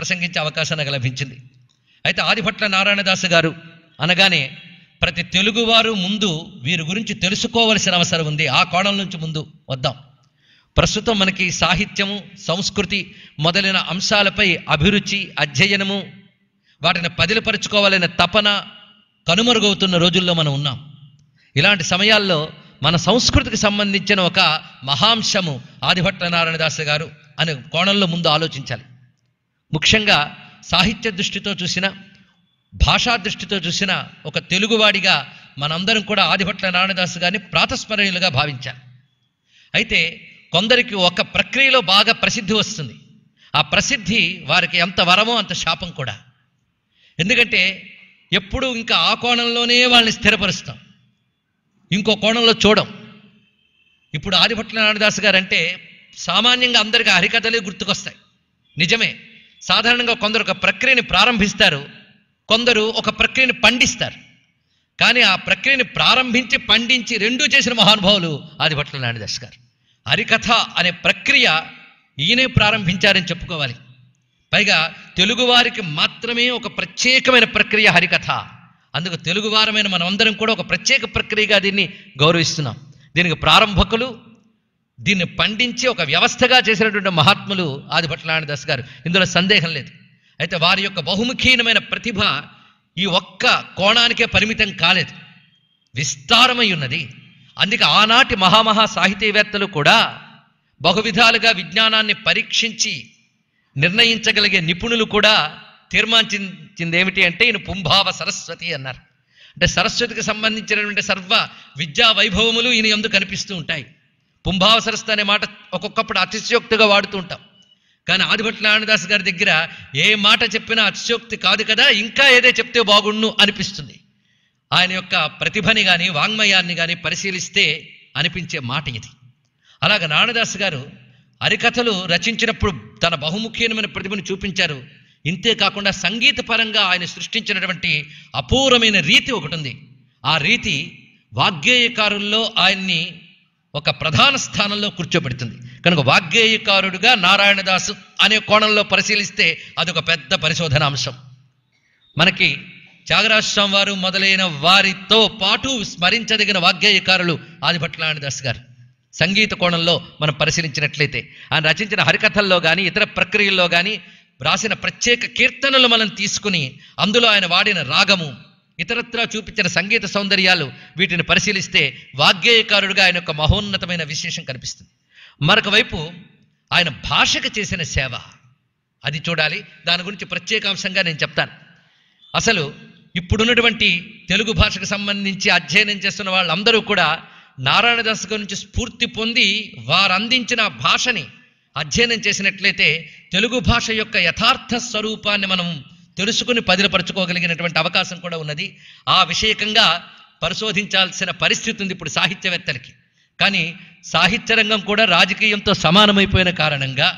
ప్రసంగించే అవకాశం నాకు లభించింది అయితే ఆదిపట్ల నారాయణదాస్ గారు అనగానే ప్రతి తెలుగువారు ముందు వీరి గురించి తెలుసుకోవలసిన అవసరం ఉంది ఆ కోణం నుంచి ముందు వద్దాం ప్రస్తుతం మనకి సాహిత్యము సంస్కృతి మొదలైన అంశాలపై అభిరుచి అధ్యయనము వాటిని పదిలపరుచుకోవాలనే తపన కనుమరుగవుతున్న రోజుల్లో మనం ఉన్నాం ఇలాంటి సమయాల్లో మన సంస్కృతికి సంబంధించిన ఒక మహాంశము ఆదిభట్ల నారాయణదాస్ గారు అనే కోణంలో ముందు ఆలోచించాలి ముఖ్యంగా సాహిత్య దృష్టితో చూసిన భాషా దృష్టితో చూసిన ఒక తెలుగువాడిగా మనందరం కూడా ఆదిభట్ల నారాయణదాస్ గారిని ప్రాతస్మరణీయులుగా భావించాలి అయితే కొందరికి ఒక ప్రక్రియలో బాగా ప్రసిద్ధి వస్తుంది ఆ ప్రసిద్ధి వారికి ఎంత వరమో అంత శాపం కూడా ఎందుకంటే ఎప్పుడు ఇంకా ఆ కోణంలోనే వాళ్ళని స్థిరపరుస్తాం ఇంకో కోణంలో చూడం ఇప్పుడు ఆదిభట్ల నారాయణదాస్ గారు అంటే సామాన్యంగా అందరికీ హరికథలే గుర్తుకొస్తాయి నిజమే సాధారణంగా కొందరు ఒక ప్రక్రియని ప్రారంభిస్తారు కొందరు ఒక ప్రక్రియని పండిస్తారు కానీ ఆ ప్రక్రియని ప్రారంభించి పండించి రెండూ చేసిన మహానుభావులు ఆదిభట్ల దశ గారు హరికథ అనే ప్రక్రియ ఈయనే ప్రారంభించారని చెప్పుకోవాలి పైగా తెలుగువారికి మాత్రమే ఒక ప్రత్యేకమైన ప్రక్రియ హరికథ అందుకు తెలుగువారమైన మనమందరం కూడా ఒక ప్రత్యేక ప్రక్రియగా దీన్ని గౌరవిస్తున్నాం దీనికి ప్రారంభకులు దీన్ని పండించి ఒక వ్యవస్థగా చేసినటువంటి మహాత్ములు ఆదిభట్లాయన దాస్ గారు ఇందులో సందేహం లేదు అయితే వారి యొక్క బహుముఖీనమైన ప్రతిభ ఈ ఒక్క కోణానికే పరిమితం కాలేదు విస్తారమై ఉన్నది అందుకే ఆనాటి మహామహా సాహితీవేత్తలు కూడా బహువిధాలుగా విజ్ఞానాన్ని పరీక్షించి నిర్ణయించగలిగే నిపుణులు కూడా తీర్మానించింది ఏమిటి అంటే ఈయన పుంభావ సరస్వతి అన్నారు అంటే సరస్వతికి సంబంధించినటువంటి సర్వ విద్యా వైభవములు ఈయన ఎందుకు కనిపిస్తూ ఉంటాయి పుంభావసరస్థ అనే మాట ఒక్కొక్కప్పుడు అతిశయోక్తిగా వాడుతూ ఉంటాం కానీ ఆదిభట్ల నారాయణదాస్ గారి దగ్గర ఏ మాట చెప్పినా అతిశయోక్తి కాదు కదా ఇంకా ఏదే చెప్తే బాగుండు అనిపిస్తుంది ఆయన యొక్క ప్రతిభని కానీ వాంగ్మయాన్ని కానీ పరిశీలిస్తే అనిపించే మాట ఇది అలాగ నారాయణదాస్ గారు హరికథలు రచించినప్పుడు తన బహుముఖ్యమైన ప్రతిభను చూపించారు ఇంతే కాకుండా సంగీతపరంగా ఆయన సృష్టించినటువంటి అపూర్వమైన రీతి ఒకటి ఉంది ఆ రీతి వాగ్గేయకారుల్లో ఆయన్ని ఒక ప్రధాన స్థానంలో కూర్చోబెడుతుంది కనుక వాగ్గేయకారుడుగా నారాయణదాసు అనే కోణంలో పరిశీలిస్తే అదొక పెద్ద పరిశోధన అంశం మనకి త్యాగరాజస్వామి వారు మొదలైన వారితో పాటు స్మరించదగిన వాగ్గేయకారులు నారాయణదాస్ గారు సంగీత కోణంలో మనం పరిశీలించినట్లయితే ఆయన రచించిన హరికథల్లో కానీ ఇతర ప్రక్రియల్లో కానీ రాసిన ప్రత్యేక కీర్తనలు మనం తీసుకుని అందులో ఆయన వాడిన రాగము ఇతరత్రా చూపించిన సంగీత సౌందర్యాలు వీటిని పరిశీలిస్తే వాగ్గేయకారుడిగా ఆయన యొక్క మహోన్నతమైన విశేషం కనిపిస్తుంది మరొక వైపు ఆయన భాషకు చేసిన సేవ అది చూడాలి దాని గురించి ప్రత్యేకాంశంగా నేను చెప్తాను అసలు ఇప్పుడున్నటువంటి తెలుగు భాషకు సంబంధించి అధ్యయనం చేస్తున్న వాళ్ళందరూ కూడా నారాయణదాస్ గురించి స్ఫూర్తి పొంది వారు అందించిన భాషని అధ్యయనం చేసినట్లయితే తెలుగు భాష యొక్క యథార్థ స్వరూపాన్ని మనం తెలుసుకుని పదిలపరచుకోగలిగినటువంటి అవకాశం కూడా ఉన్నది ఆ విషయకంగా పరిశోధించాల్సిన పరిస్థితి ఉంది ఇప్పుడు సాహిత్యవేత్తలకి కానీ సాహిత్య రంగం కూడా రాజకీయంతో సమానమైపోయిన కారణంగా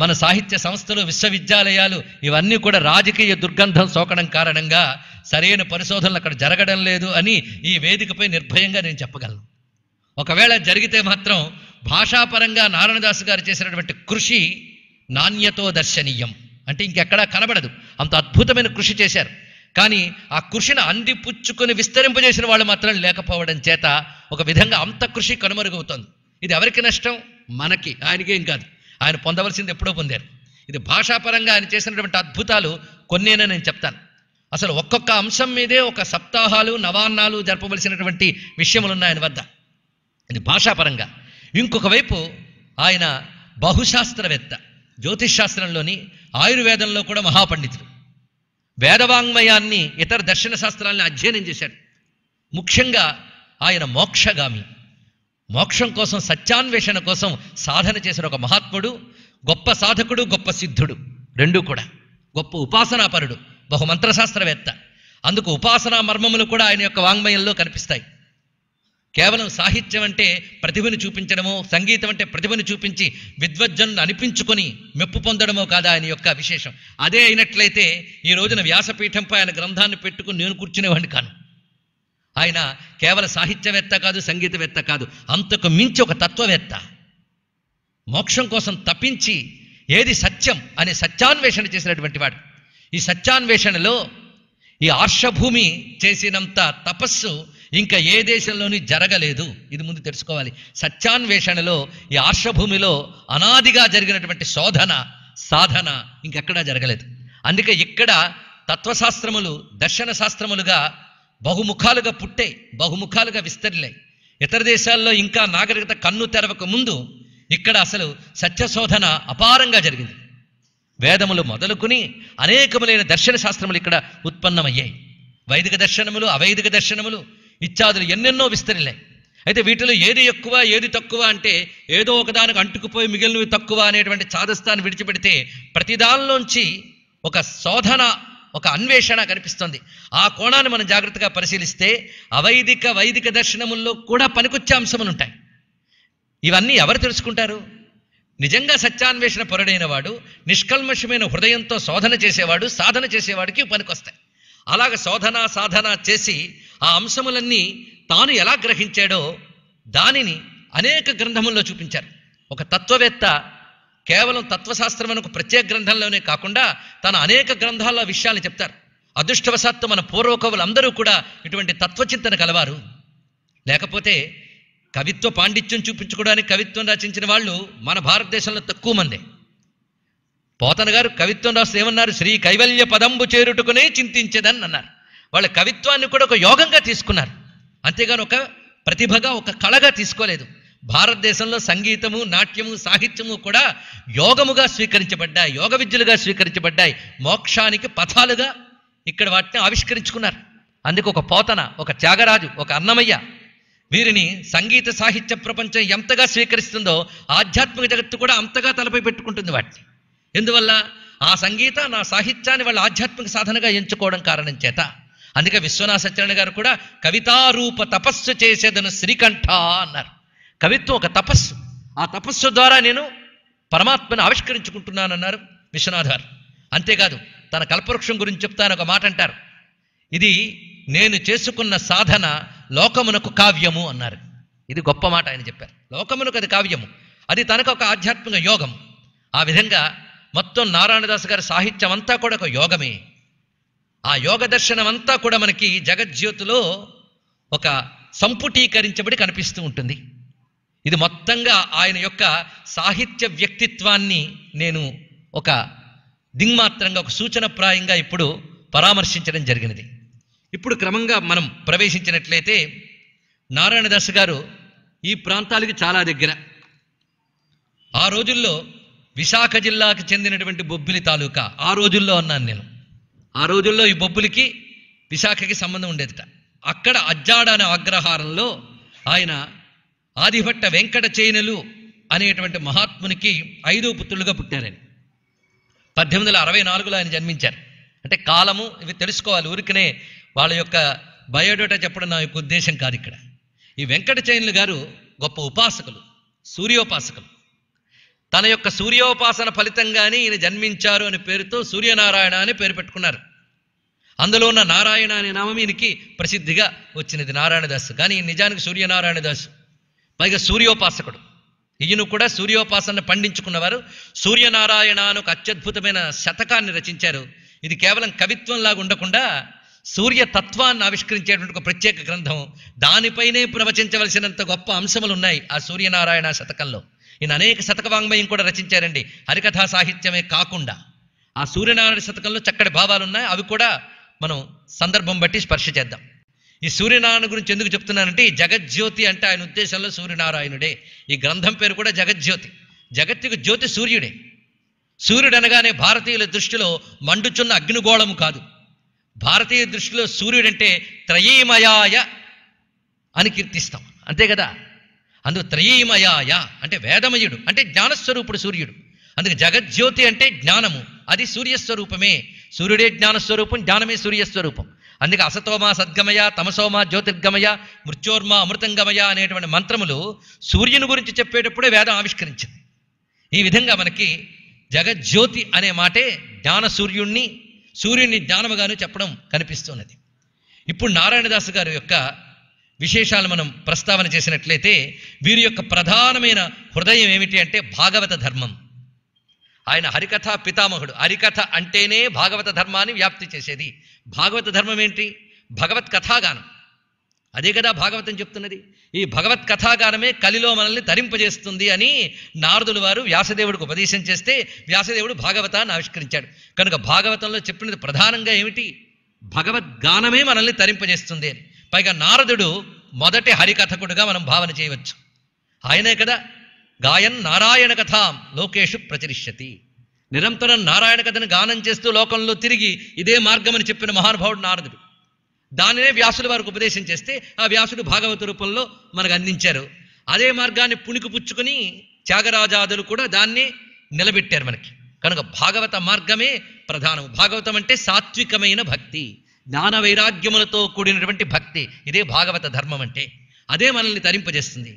మన సాహిత్య సంస్థలు విశ్వవిద్యాలయాలు ఇవన్నీ కూడా రాజకీయ దుర్గంధం సోకడం కారణంగా సరైన పరిశోధనలు అక్కడ జరగడం లేదు అని ఈ వేదికపై నిర్భయంగా నేను చెప్పగలను ఒకవేళ జరిగితే మాత్రం భాషాపరంగా నారాయణదాస్ గారు చేసినటువంటి కృషి నాణ్యతో దర్శనీయం అంటే ఇంకెక్కడా కనబడదు అంత అద్భుతమైన కృషి చేశారు కానీ ఆ కృషిని అందిపుచ్చుకొని విస్తరింపజేసిన వాళ్ళు మాత్రం లేకపోవడం చేత ఒక విధంగా అంత కృషి కనుమరుగవుతుంది ఇది ఎవరికి నష్టం మనకి ఆయనకేం కాదు ఆయన పొందవలసింది ఎప్పుడో పొందారు ఇది భాషాపరంగా ఆయన చేసినటువంటి అద్భుతాలు కొన్నేనని నేను చెప్తాను అసలు ఒక్కొక్క అంశం మీదే ఒక సప్తాహాలు నవాన్నాలు జరపవలసినటువంటి విషయములు ఉన్నాయి ఆయన వద్ద ఇది భాషాపరంగా ఇంకొక వైపు ఆయన బహుశాస్త్రవేత్త జ్యోతిష్ శాస్త్రంలోని ఆయుర్వేదంలో కూడా మహాపండితుడు వేదవాంగ్మయాన్ని ఇతర దర్శన శాస్త్రాలని అధ్యయనం చేశాడు ముఖ్యంగా ఆయన మోక్షగామి మోక్షం కోసం సత్యాన్వేషణ కోసం సాధన చేసిన ఒక మహాత్ముడు గొప్ప సాధకుడు గొప్ప సిద్ధుడు రెండూ కూడా గొప్ప ఉపాసనాపరుడు బహుమంత్రశాస్త్రవేత్త అందుకు ఉపాసనా మర్మములు కూడా ఆయన యొక్క వాంగ్మయంలో కనిపిస్తాయి కేవలం సాహిత్యం అంటే ప్రతిభను చూపించడమో సంగీతం అంటే ప్రతిభను చూపించి విద్వజ్జనులు అనిపించుకొని మెప్పు పొందడమో కాదా ఆయన యొక్క విశేషం అదే అయినట్లయితే ఈ రోజున వ్యాసపీఠంపై ఆయన గ్రంథాన్ని పెట్టుకుని నేను కూర్చునేవాడిని కాను ఆయన కేవల సాహిత్యవేత్త కాదు సంగీతవేత్త కాదు అంతకు మించి ఒక తత్వవేత్త మోక్షం కోసం తప్పించి ఏది సత్యం అనే సత్యాన్వేషణ చేసినటువంటి వాడు ఈ సత్యాన్వేషణలో ఈ ఆర్షభూమి చేసినంత తపస్సు ఇంకా ఏ దేశంలోని జరగలేదు ఇది ముందు తెలుసుకోవాలి సత్యాన్వేషణలో ఈ ఆర్షభూమిలో అనాదిగా జరిగినటువంటి శోధన సాధన ఇంకెక్కడా జరగలేదు అందుకే ఇక్కడ తత్వశాస్త్రములు దర్శన శాస్త్రములుగా బహుముఖాలుగా పుట్టే బహుముఖాలుగా విస్తరిలే ఇతర దేశాల్లో ఇంకా నాగరికత కన్ను తెరవక ముందు ఇక్కడ అసలు సత్యశోధన అపారంగా జరిగింది వేదములు మొదలుకుని అనేకములైన దర్శన శాస్త్రములు ఇక్కడ ఉత్పన్నమయ్యాయి వైదిక దర్శనములు అవైదిక దర్శనములు ఇత్యాదులు ఎన్నెన్నో విస్తరిలే అయితే వీటిలో ఏది ఎక్కువ ఏది తక్కువ అంటే ఏదో ఒకదానికి అంటుకుపోయి మిగిలినవి తక్కువ అనేటువంటి చాదస్తాన్ని విడిచిపెడితే ప్రతిదానిలోంచి ఒక శోధన ఒక అన్వేషణ కనిపిస్తుంది ఆ కోణాన్ని మనం జాగ్రత్తగా పరిశీలిస్తే అవైదిక వైదిక దర్శనముల్లో కూడా పనికొచ్చే అంశములు ఉంటాయి ఇవన్నీ ఎవరు తెలుసుకుంటారు నిజంగా సత్యాన్వేషణ పొరడైన వాడు నిష్కల్మషమైన హృదయంతో శోధన చేసేవాడు సాధన చేసేవాడికి పనికొస్తాయి అలాగ శోధన సాధన చేసి ఆ అంశములన్నీ తాను ఎలా గ్రహించాడో దానిని అనేక గ్రంథముల్లో చూపించారు ఒక తత్వవేత్త కేవలం తత్వశాస్త్రం అనే ఒక ప్రత్యేక గ్రంథంలోనే కాకుండా తన అనేక గ్రంథాల్లో విషయాలు చెప్తారు అదృష్టవశాత్తు మన పూర్వకవులు అందరూ కూడా ఇటువంటి తత్వచింతన కలవారు లేకపోతే కవిత్వ పాండిత్యం చూపించుకోవడానికి కవిత్వం రచించిన వాళ్ళు మన భారతదేశంలో తక్కువ మందే పోతన గారు కవిత్వం రాస్తే ఏమన్నారు శ్రీ కైవల్య పదంబు చేరుటుకునే చింతించదని అన్నారు వాళ్ళ కవిత్వాన్ని కూడా ఒక యోగంగా తీసుకున్నారు అంతేగాని ఒక ప్రతిభగా ఒక కళగా తీసుకోలేదు భారతదేశంలో సంగీతము నాట్యము సాహిత్యము కూడా యోగముగా స్వీకరించబడ్డాయి యోగ విద్యలుగా స్వీకరించబడ్డాయి మోక్షానికి పథాలుగా ఇక్కడ వాటిని ఆవిష్కరించుకున్నారు అందుకు ఒక పోతన ఒక త్యాగరాజు ఒక అన్నమయ్య వీరిని సంగీత సాహిత్య ప్రపంచం ఎంతగా స్వీకరిస్తుందో ఆధ్యాత్మిక జగత్తు కూడా అంతగా తలపై పెట్టుకుంటుంది వాటిని ఎందువల్ల ఆ సంగీత నా సాహిత్యాన్ని వాళ్ళ ఆధ్యాత్మిక సాధనగా ఎంచుకోవడం కారణం చేత అందుకే విశ్వనాథ సత్యనారాయణ గారు కూడా కవితారూప తపస్సు చేసేదను శ్రీకంఠ అన్నారు కవిత్వం ఒక తపస్సు ఆ తపస్సు ద్వారా నేను పరమాత్మను ఆవిష్కరించుకుంటున్నానన్నారు విశ్వనాథ్ గారు అంతేకాదు తన కల్పవృక్షం గురించి చెప్తాను ఒక మాట అంటారు ఇది నేను చేసుకున్న సాధన లోకమునకు కావ్యము అన్నారు ఇది గొప్ప మాట ఆయన చెప్పారు లోకమునకు అది కావ్యము అది తనకు ఒక ఆధ్యాత్మిక యోగం ఆ విధంగా మొత్తం నారాయణదాస్ గారి సాహిత్యం అంతా కూడా ఒక యోగమే ఆ యోగ దర్శనం అంతా కూడా మనకి జగజ్యోతిలో ఒక సంపుటీకరించబడి కనిపిస్తూ ఉంటుంది ఇది మొత్తంగా ఆయన యొక్క సాహిత్య వ్యక్తిత్వాన్ని నేను ఒక దింగ్మాత్రంగా ఒక సూచనప్రాయంగా ఇప్పుడు పరామర్శించడం జరిగినది ఇప్పుడు క్రమంగా మనం ప్రవేశించినట్లయితే నారాయణదాస్ గారు ఈ ప్రాంతాలకి చాలా దగ్గర ఆ రోజుల్లో విశాఖ జిల్లాకు చెందినటువంటి బొబ్బిలి తాలూకా ఆ రోజుల్లో అన్నాను నేను ఆ రోజుల్లో ఈ బొబ్బులకి విశాఖకి సంబంధం ఉండేదిట అక్కడ అజ్జాడ అనే అగ్రహారంలో ఆయన ఆదిభట్ట వెంకట చైనలు అనేటువంటి మహాత్మునికి ఐదో పుత్రులుగా పుట్టారని పద్దెనిమిది వందల అరవై నాలుగులో ఆయన జన్మించారు అంటే కాలము ఇవి తెలుసుకోవాలి ఊరికనే వాళ్ళ యొక్క బయోడేటా చెప్పడం నా యొక్క ఉద్దేశం కాదు ఇక్కడ ఈ వెంకట చైనులు గారు గొప్ప ఉపాసకులు సూర్యోపాసకులు తన యొక్క సూర్యోపాసన ఫలితంగానే ఈయన జన్మించారు అనే పేరుతో సూర్యనారాయణ అని పేరు పెట్టుకున్నారు అందులో ఉన్న నారాయణ అనే నామం ఈయనకి ప్రసిద్ధిగా వచ్చినది నారాయణదాసు కానీ నిజానికి సూర్యనారాయణదాసు పైగా సూర్యోపాసకుడు ఈయన కూడా సూర్యోపాసన పండించుకున్నవారు సూర్యనారాయణ అని ఒక అత్యద్భుతమైన శతకాన్ని రచించారు ఇది కేవలం కవిత్వంలాగా ఉండకుండా సూర్యతత్వాన్ని ఆవిష్కరించేటువంటి ఒక ప్రత్యేక గ్రంథం దానిపైనే ప్రవచించవలసినంత గొప్ప అంశములు ఉన్నాయి ఆ సూర్యనారాయణ శతకంలో ఈయన అనేక శతక వాంగ్మయం కూడా రచించారండి హరికథా సాహిత్యమే కాకుండా ఆ సూర్యనారాయణ శతకంలో చక్కటి భావాలు ఉన్నాయి అవి కూడా మనం సందర్భం బట్టి స్పర్శ చేద్దాం ఈ సూర్యనారాయణ గురించి ఎందుకు చెప్తున్నానంటే ఈ జగజ్యోతి అంటే ఆయన ఉద్దేశంలో సూర్యనారాయణుడే ఈ గ్రంథం పేరు కూడా జగజ్యోతి జగత్తుకు జ్యోతి సూర్యుడే సూర్యుడు అనగానే భారతీయుల దృష్టిలో మండుచున్న అగ్నిగోళము కాదు భారతీయ దృష్టిలో సూర్యుడంటే త్రయీమయాయ అని కీర్తిస్తాం అంతే కదా అందుకు త్రయీమయాయ అంటే వేదమయుడు అంటే జ్ఞానస్వరూపుడు సూర్యుడు అందుకు జగజ్యోతి అంటే జ్ఞానము అది సూర్యస్వరూపమే సూర్యుడే జ్ఞానస్వరూపం జ్ఞానమే సూర్యస్వరూపం అందుకే అసతోమా సద్గమయ తమసోమా జ్యోతిర్గమయ మృత్యోర్మ అమృతంగమయ అనేటువంటి మంత్రములు సూర్యుని గురించి చెప్పేటప్పుడే వేదం ఆవిష్కరించింది ఈ విధంగా మనకి జగజ్యోతి అనే మాటే జ్ఞాన సూర్యుణ్ణి సూర్యుని జ్ఞానముగాను చెప్పడం కనిపిస్తున్నది ఇప్పుడు నారాయణదాసు గారి యొక్క విశేషాలు మనం ప్రస్తావన చేసినట్లయితే వీరి యొక్క ప్రధానమైన హృదయం ఏమిటి అంటే భాగవత ధర్మం ఆయన హరికథ పితామహుడు హరికథ అంటేనే భాగవత ధర్మాన్ని వ్యాప్తి చేసేది భాగవత ధర్మం ఏంటి భగవత్ కథాగానం అదే కదా భాగవతం చెప్తున్నది ఈ భగవత్ కథాగానమే కలిలో మనల్ని తరింపజేస్తుంది అని నారదుల వారు వ్యాసదేవుడికి ఉపదేశం చేస్తే వ్యాసదేవుడు భాగవతాన్ని ఆవిష్కరించాడు కనుక భాగవతంలో చెప్పినది ప్రధానంగా ఏమిటి భగవద్గానమే మనల్ని తరింపజేస్తుంది అని పైగా నారదుడు మొదటి హరికథకుడుగా మనం భావన చేయవచ్చు ఆయనే కదా గాయన్ నారాయణ కథ లోకేషు ప్రచరిష్యతి నిరంతరం నారాయణ కథను గానం చేస్తూ లోకంలో తిరిగి ఇదే మార్గమని చెప్పిన మహానుభావుడు నారదుడు దానినే వ్యాసుల వారికి ఉపదేశం చేస్తే ఆ వ్యాసుడు భాగవత రూపంలో మనకు అందించారు అదే మార్గాన్ని పుణికి పుచ్చుకుని త్యాగరాజాదులు కూడా దాన్ని నిలబెట్టారు మనకి కనుక భాగవత మార్గమే ప్రధానం భాగవతం అంటే సాత్వికమైన భక్తి జ్ఞాన వైరాగ్యములతో కూడినటువంటి భక్తి ఇదే భాగవత ధర్మం అంటే అదే మనల్ని తరింపజేస్తుంది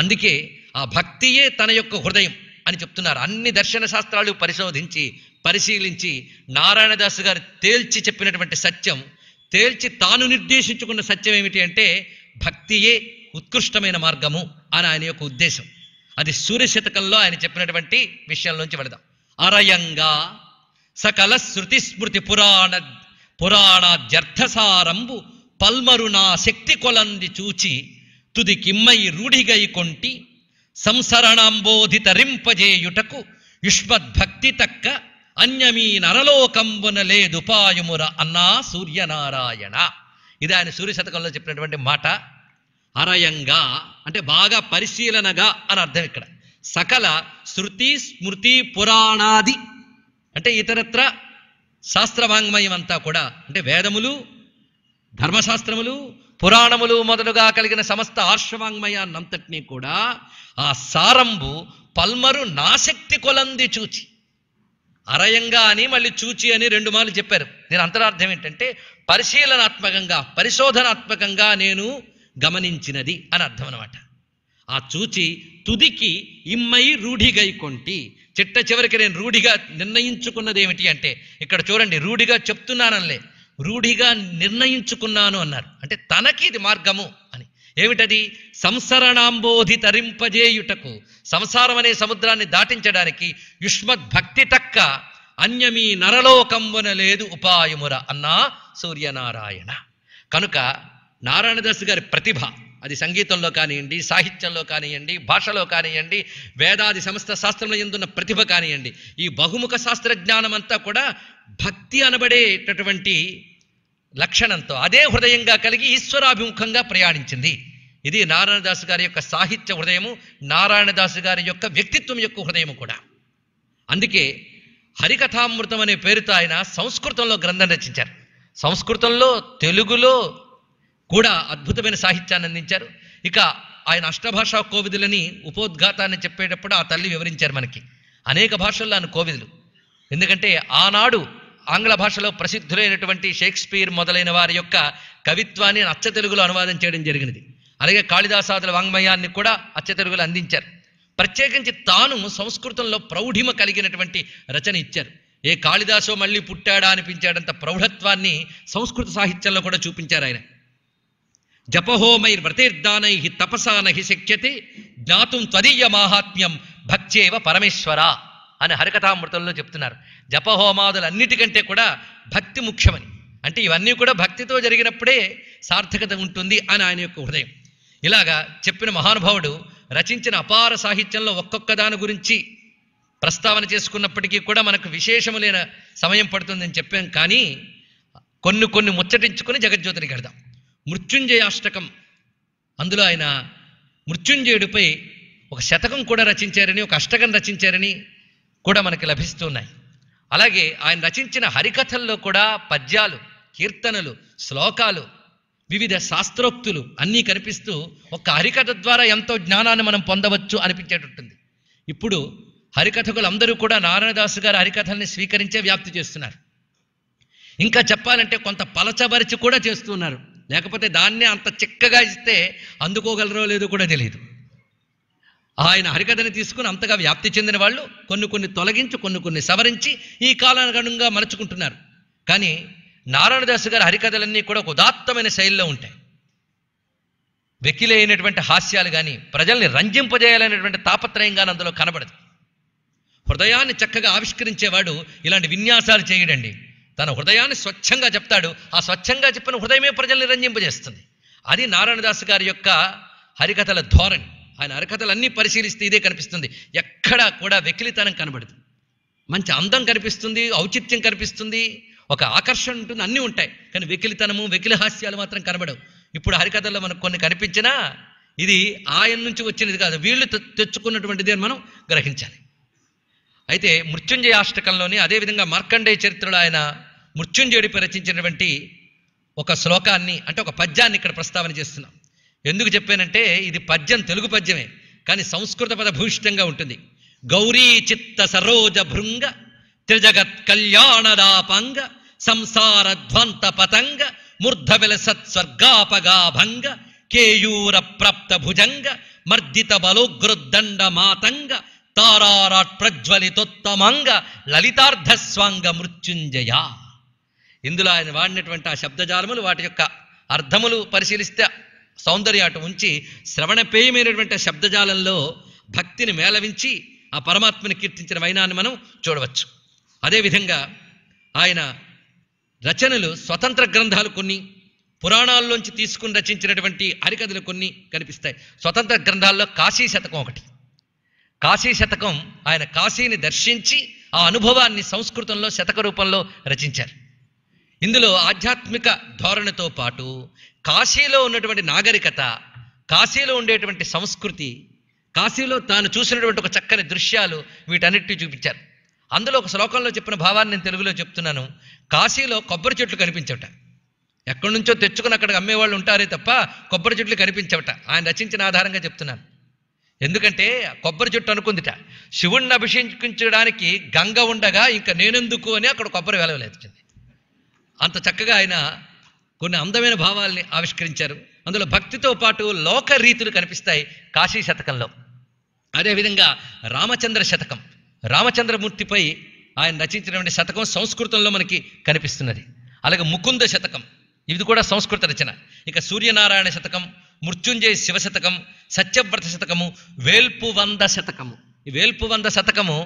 అందుకే ఆ భక్తియే తన యొక్క హృదయం అని చెప్తున్నారు అన్ని దర్శన శాస్త్రాలు పరిశోధించి పరిశీలించి నారాయణదాస్ గారు తేల్చి చెప్పినటువంటి సత్యం తేల్చి తాను నిర్దేశించుకున్న సత్యం ఏమిటి అంటే భక్తియే ఉత్కృష్టమైన మార్గము అని ఆయన యొక్క ఉద్దేశం అది సూర్యశతకంలో ఆయన చెప్పినటువంటి విషయంలోంచి వెళదాం అరయంగా సకల శృతి స్మృతి పురాణ జర్థసారంబు పల్మరు నా శక్తి కొలంది చూచి తుది కిమ్మై రూఢిగై కొంటి సంసరణంబోధితరింపజేయుటకు యుష్మద్భక్తి తక్క అన్యమీ నరలోకంబున లేదుపాయముర అన్నా సూర్యనారాయణ ఇది ఆయన సూర్యశతకంలో చెప్పినటువంటి మాట అరయంగా అంటే బాగా పరిశీలనగా అని అర్థం ఇక్కడ సకల శృతి స్మృతి పురాణాది అంటే ఇతరత్ర శాస్త్రవాంగ్మయం అంతా కూడా అంటే వేదములు ధర్మశాస్త్రములు పురాణములు మొదలుగా కలిగిన సమస్త ఆర్షవాంగ్మయాన్నంతటినీ కూడా ఆ సారంభు పల్మరు నాశక్తి కొలంది చూచి అరయంగా అని మళ్ళీ చూచి అని రెండు మార్లు చెప్పారు దీని అంతరార్థం ఏంటంటే పరిశీలనాత్మకంగా పరిశోధనాత్మకంగా నేను గమనించినది అని అర్థం అనమాట ఆ చూచి తుదికి ఇమ్మై రూఢిగై కొంటి చిట్ట చివరికి నేను రూఢిగా నిర్ణయించుకున్నది ఏమిటి అంటే ఇక్కడ చూడండి రూఢిగా చెప్తున్నానలే రూఢిగా నిర్ణయించుకున్నాను అన్నారు అంటే తనకి ఇది మార్గము అని ఏమిటది సంసరణాంబోధి తరింపజేయుటకు సంసారం అనే సముద్రాన్ని దాటించడానికి యుష్మద్ భక్తి తక్క అన్యమీ నరలోకం లేదు ఉపాయముర అన్నా సూర్యనారాయణ కనుక నారాయణదాసు గారి ప్రతిభ అది సంగీతంలో కానివ్వండి సాహిత్యంలో కానివ్వండి భాషలో కానివ్వండి వేదాది సమస్త శాస్త్రంలో ఎందున్న ప్రతిభ కానివ్వండి ఈ బహుముఖ శాస్త్ర జ్ఞానం అంతా కూడా భక్తి అనబడేటటువంటి లక్షణంతో అదే హృదయంగా కలిగి ఈశ్వరాభిముఖంగా ప్రయాణించింది ఇది నారాయణదాసు గారి యొక్క సాహిత్య హృదయము నారాయణదాసు గారి యొక్క వ్యక్తిత్వం యొక్క హృదయము కూడా అందుకే హరికథామృతం అనే పేరుతో ఆయన సంస్కృతంలో గ్రంథం రచించారు సంస్కృతంలో తెలుగులో కూడా అద్భుతమైన సాహిత్యాన్ని అందించారు ఇక ఆయన అష్టభాషా కోవిదులని ఉపోద్ఘాతాన్ని చెప్పేటప్పుడు ఆ తల్లి వివరించారు మనకి అనేక భాషల్లో ఆయన కోవిదులు ఎందుకంటే ఆనాడు ఆంగ్ల భాషలో ప్రసిద్ధులైనటువంటి షేక్స్పియర్ మొదలైన వారి యొక్క కవిత్వాన్ని అచ్చ తెలుగులో అనువాదం చేయడం జరిగినది అలాగే కాళిదాసాదుల వాంగ్మయాన్ని కూడా అచ్చ తెలుగులో అందించారు ప్రత్యేకించి తాను సంస్కృతంలో ప్రౌఢిమ కలిగినటువంటి రచన ఇచ్చారు ఏ కాళిదాసో మళ్ళీ పుట్టాడా అనిపించాడంత ప్రౌఢత్వాన్ని సంస్కృత సాహిత్యంలో కూడా చూపించారు ఆయన జపహోమైర్ వ్రతేర్దానై తపసానహి శక్యతే జ్ఞాతుం త్వదీయ మాహాత్మ్యం భక్తేవ పరమేశ్వర అని హరికథామృతంలో చెప్తున్నారు జపహోమాదులన్నిటికంటే కూడా భక్తి ముఖ్యమని అంటే ఇవన్నీ కూడా భక్తితో జరిగినప్పుడే సార్థకత ఉంటుంది అని ఆయన యొక్క హృదయం ఇలాగా చెప్పిన మహానుభావుడు రచించిన అపార సాహిత్యంలో ఒక్కొక్క దాని గురించి ప్రస్తావన చేసుకున్నప్పటికీ కూడా మనకు విశేషములైన సమయం పడుతుందని చెప్పాం కానీ కొన్ని కొన్ని ముచ్చటించుకుని జగజ్యోతిని గడదాం మృత్యుంజయాష్టకం అందులో ఆయన మృత్యుంజయుడిపై ఒక శతకం కూడా రచించారని ఒక అష్టకం రచించారని కూడా మనకి లభిస్తున్నాయి అలాగే ఆయన రచించిన హరికథల్లో కూడా పద్యాలు కీర్తనలు శ్లోకాలు వివిధ శాస్త్రోక్తులు అన్నీ కనిపిస్తూ ఒక హరికథ ద్వారా ఎంతో జ్ఞానాన్ని మనం పొందవచ్చు అనిపించేటట్టుంది ఇప్పుడు హరికథకులందరూ కూడా నారాయణదాసు గారి హరికథల్ని స్వీకరించే వ్యాప్తి చేస్తున్నారు ఇంకా చెప్పాలంటే కొంత పలచబరిచి కూడా చేస్తున్నారు లేకపోతే దాన్నే అంత చిక్కగా ఇస్తే అందుకోగలరో లేదో కూడా తెలియదు ఆయన హరికథని తీసుకుని అంతగా వ్యాప్తి చెందిన వాళ్ళు కొన్ని కొన్ని తొలగించి కొన్ని కొన్ని సవరించి ఈ కాలానుగుణంగా మలుచుకుంటున్నారు కానీ నారాయణదాసు గారి హరికథలన్నీ కూడా ఒక ఉదాత్తమైన శైలిలో ఉంటాయి వెకిలైనటువంటి హాస్యాలు కానీ ప్రజల్ని రంజింపజేయాలనేటువంటి తాపత్రయం కానీ అందులో కనబడదు హృదయాన్ని చక్కగా ఆవిష్కరించేవాడు ఇలాంటి విన్యాసాలు చేయడండి తన హృదయాన్ని స్వచ్ఛంగా చెప్తాడు ఆ స్వచ్ఛంగా చెప్పిన హృదయమే ప్రజల్ని రంజింపజేస్తుంది అది నారాయణదాస్ గారి యొక్క హరికథల ధోరణి ఆయన హరికథలు అన్నీ పరిశీలిస్తే ఇదే కనిపిస్తుంది ఎక్కడా కూడా వెకిలితనం కనబడదు మంచి అందం కనిపిస్తుంది ఔచిత్యం కనిపిస్తుంది ఒక ఆకర్షణ ఉంటుంది అన్నీ ఉంటాయి కానీ వెకిలితనము వెకిలి హాస్యాలు మాత్రం కనబడవు ఇప్పుడు హరికథల్లో మనకు కొన్ని కనిపించినా ఇది ఆయన నుంచి వచ్చినది కాదు వీళ్ళు తెచ్చుకున్నటువంటిది అని మనం గ్రహించాలి అయితే మృత్యుంజయ అష్టకంలోని అదేవిధంగా మార్కండేయ చరిత్రలో ఆయన మృత్యుంజయుడిపై రచించినటువంటి ఒక శ్లోకాన్ని అంటే ఒక పద్యాన్ని ఇక్కడ ప్రస్తావన చేస్తున్నాం ఎందుకు చెప్పానంటే ఇది పద్యం తెలుగు పద్యమే కానీ సంస్కృత పద భూషితంగా ఉంటుంది గౌరీ చిత్త సరోజ భృంగ త్రిజగత్ కళ్యాణదాపంగ సంసార ధ్వంత పతంగ మూర్ధవిల సత్స్వర్గాపగాభంగ కేయూర ప్రప్త భుజంగ మర్దిత బలోగ్రుద్దండ మాతంగ తారారాట్ ప్రజ్వలితోత్తమంగ లలితార్థ స్వాంగ ఇందులో ఆయన వాడినటువంటి ఆ శబ్దజాలములు వాటి యొక్క అర్థములు పరిశీలిస్తే సౌందర్య అటు ఉంచి శ్రవణపేయమైనటువంటి శబ్దజాలంలో భక్తిని మేళవించి ఆ పరమాత్మని కీర్తించిన వైనాన్ని మనం చూడవచ్చు అదేవిధంగా ఆయన రచనలు స్వతంత్ర గ్రంథాలు కొన్ని పురాణాల్లోంచి తీసుకుని రచించినటువంటి హరికథలు కొన్ని కనిపిస్తాయి స్వతంత్ర గ్రంథాల్లో కాశీ శతకం ఒకటి కాశీ శతకం ఆయన కాశీని దర్శించి ఆ అనుభవాన్ని సంస్కృతంలో శతక రూపంలో రచించారు ఇందులో ఆధ్యాత్మిక ధోరణితో పాటు కాశీలో ఉన్నటువంటి నాగరికత కాశీలో ఉండేటువంటి సంస్కృతి కాశీలో తాను చూసినటువంటి ఒక చక్కని దృశ్యాలు వీటన్నిటిని చూపించారు అందులో ఒక శ్లోకంలో చెప్పిన భావాన్ని నేను తెలుగులో చెప్తున్నాను కాశీలో కొబ్బరి చెట్లు కనిపించవట ఎక్కడి నుంచో తెచ్చుకుని అక్కడికి అమ్మేవాళ్ళు ఉంటారే తప్ప కొబ్బరి చెట్లు కనిపించవట ఆయన రచించిన ఆధారంగా చెప్తున్నాను ఎందుకంటే కొబ్బరి చెట్టు అనుకుందిట శివుణ్ణి అభిషేకించడానికి గంగ ఉండగా ఇంకా నేనెందుకు అని అక్కడ కొబ్బరి వెలవలేదు అంత చక్కగా ఆయన కొన్ని అందమైన భావాల్ని ఆవిష్కరించారు అందులో భక్తితో పాటు లోక రీతులు కనిపిస్తాయి కాశీ శతకంలో అదేవిధంగా రామచంద్ర శతకం రామచంద్రమూర్తిపై ఆయన రచించినటువంటి శతకం సంస్కృతంలో మనకి కనిపిస్తున్నది అలాగే ముకుంద శతకం ఇది కూడా సంస్కృత రచన ఇక సూర్యనారాయణ శతకం మృత్యుంజయ శివ శతకం సత్యవ్రత శతకము వేల్పు వంద శతకము ఈ వేల్పు వంద శతకము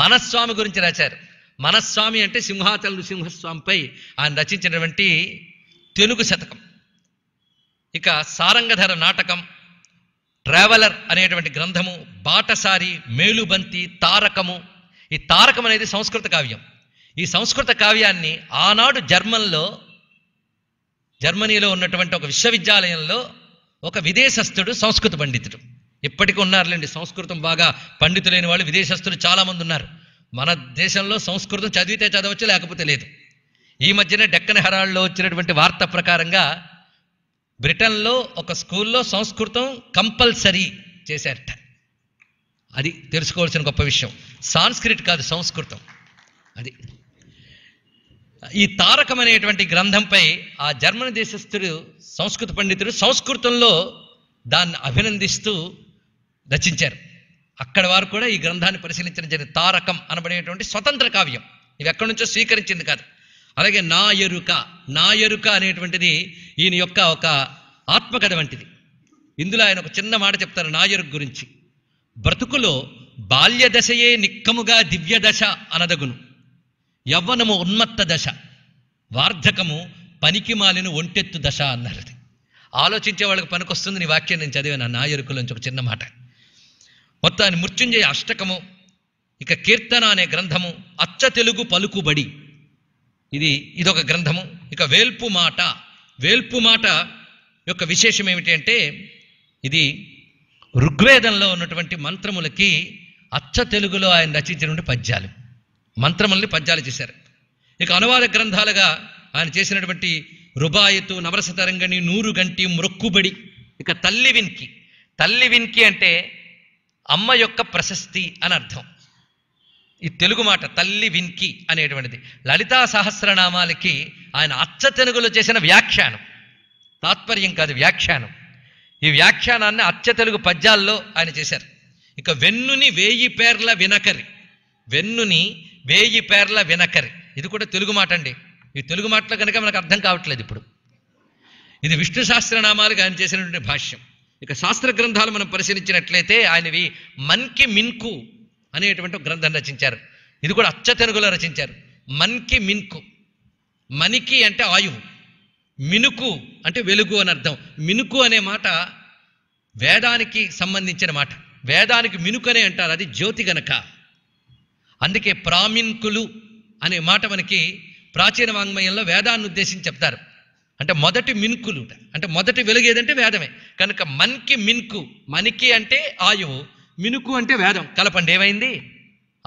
మనస్వామి గురించి రాశారు మనస్వామి అంటే సింహాచల నృసింహస్వామిపై ఆయన రచించినటువంటి తెలుగు శతకం ఇక సారంగధర నాటకం ట్రావెలర్ అనేటువంటి గ్రంథము బాటసారి మేలుబంతి తారకము ఈ తారకం అనేది సంస్కృత కావ్యం ఈ సంస్కృత కావ్యాన్ని ఆనాడు జర్మన్లో జర్మనీలో ఉన్నటువంటి ఒక విశ్వవిద్యాలయంలో ఒక విదేశస్థుడు సంస్కృత పండితుడు ఇప్పటికీ ఉన్నారులేండి సంస్కృతం బాగా పండితులైన వాళ్ళు విదేశస్థులు చాలామంది ఉన్నారు మన దేశంలో సంస్కృతం చదివితే చదవచ్చు లేకపోతే లేదు ఈ మధ్యనే డెక్కన్ హెరాల్డ్లో వచ్చినటువంటి వార్త ప్రకారంగా బ్రిటన్లో ఒక స్కూల్లో సంస్కృతం కంపల్సరీ చేశారట అది తెలుసుకోవాల్సిన గొప్ప విషయం సాంస్క్రిట్ కాదు సంస్కృతం అది ఈ తారకం అనేటువంటి గ్రంథంపై ఆ జర్మన్ దేశస్థుడు సంస్కృత పండితుడు సంస్కృతంలో దాన్ని అభినందిస్తూ రచించారు అక్కడ వారు కూడా ఈ గ్రంథాన్ని పరిశీలించిన జరిగింది తారకం అనబడేటువంటి స్వతంత్ర కావ్యం ఇవి ఎక్కడి నుంచో స్వీకరించింది కాదు అలాగే నా ఎరుక నా ఎరుక అనేటువంటిది ఈయన యొక్క ఒక ఆత్మకథ వంటిది ఇందులో ఆయన ఒక చిన్న మాట చెప్తారు నా ఎరుక గురించి బ్రతుకులో బాల్య దశయే నిక్కముగా దివ్య దశ అనదగును యవ్వనము ఉన్మత్త దశ వార్ధకము పనికి మాలిన ఒంటెత్తు దశ అన్నారు ఆలోచించే వాళ్ళకి పనికొస్తుంది నీ వాక్యం నేను చదివాను నా ఎరుకలోంచి ఒక చిన్న మాట మొత్తాన్ని మృత్యుంజయ అష్టకము ఇక కీర్తన అనే గ్రంథము అచ్చ తెలుగు పలుకుబడి ఇది ఇదొక గ్రంథము ఇక వేల్పు మాట వేల్పు మాట యొక్క విశేషం ఏమిటి అంటే ఇది ఋగ్వేదంలో ఉన్నటువంటి మంత్రములకి అచ్చ తెలుగులో ఆయన రచించినటువంటి పద్యాలు మంత్రముల్ని పద్యాలు చేశారు ఇక అనువాద గ్రంథాలుగా ఆయన చేసినటువంటి రుబాయతు నవరస నూరు గంటి మృక్కుబడి ఇక తల్లి వినికి తల్లి వినికి అంటే అమ్మ యొక్క ప్రశస్తి అని అర్థం ఈ తెలుగు మాట తల్లి విన్కి అనేటువంటిది లలితా సహస్రనామాలకి ఆయన అచ్చ తెలుగులో చేసిన వ్యాఖ్యానం తాత్పర్యం కాదు వ్యాఖ్యానం ఈ వ్యాఖ్యానాన్ని అచ్చ తెలుగు పద్యాల్లో ఆయన చేశారు ఇక వెన్నుని వేయి పేర్ల వినకరి వెన్నుని వేయి పేర్ల వినకరి ఇది కూడా తెలుగు మాట అండి ఈ తెలుగు మాటలో కనుక మనకు అర్థం కావట్లేదు ఇప్పుడు ఇది విష్ణు సహస్రనామాలకు ఆయన చేసినటువంటి భాష్యం ఇక శాస్త్ర గ్రంథాలు మనం పరిశీలించినట్లయితే ఆయనవి మన్కి మిన్కు అనేటువంటి గ్రంథం రచించారు ఇది కూడా అచ్చతెనుగులో రచించారు మన్కి మిన్కు మనికి అంటే ఆయువు మినుకు అంటే వెలుగు అని అర్థం మినుకు అనే మాట వేదానికి సంబంధించిన మాట వేదానికి మినుకనే అంటారు అది జ్యోతి గనక అందుకే ప్రామిన్కులు అనే మాట మనకి ప్రాచీన వాంగ్మయంలో వేదాన్ని ఉద్దేశించి చెప్తారు అంటే మొదటి మిన్కులు అంటే మొదటి వెలుగు వేదమే కనుక మన్కి మిన్కు మనికి అంటే ఆయువు మినుకు అంటే వేదం కలపండి ఏమైంది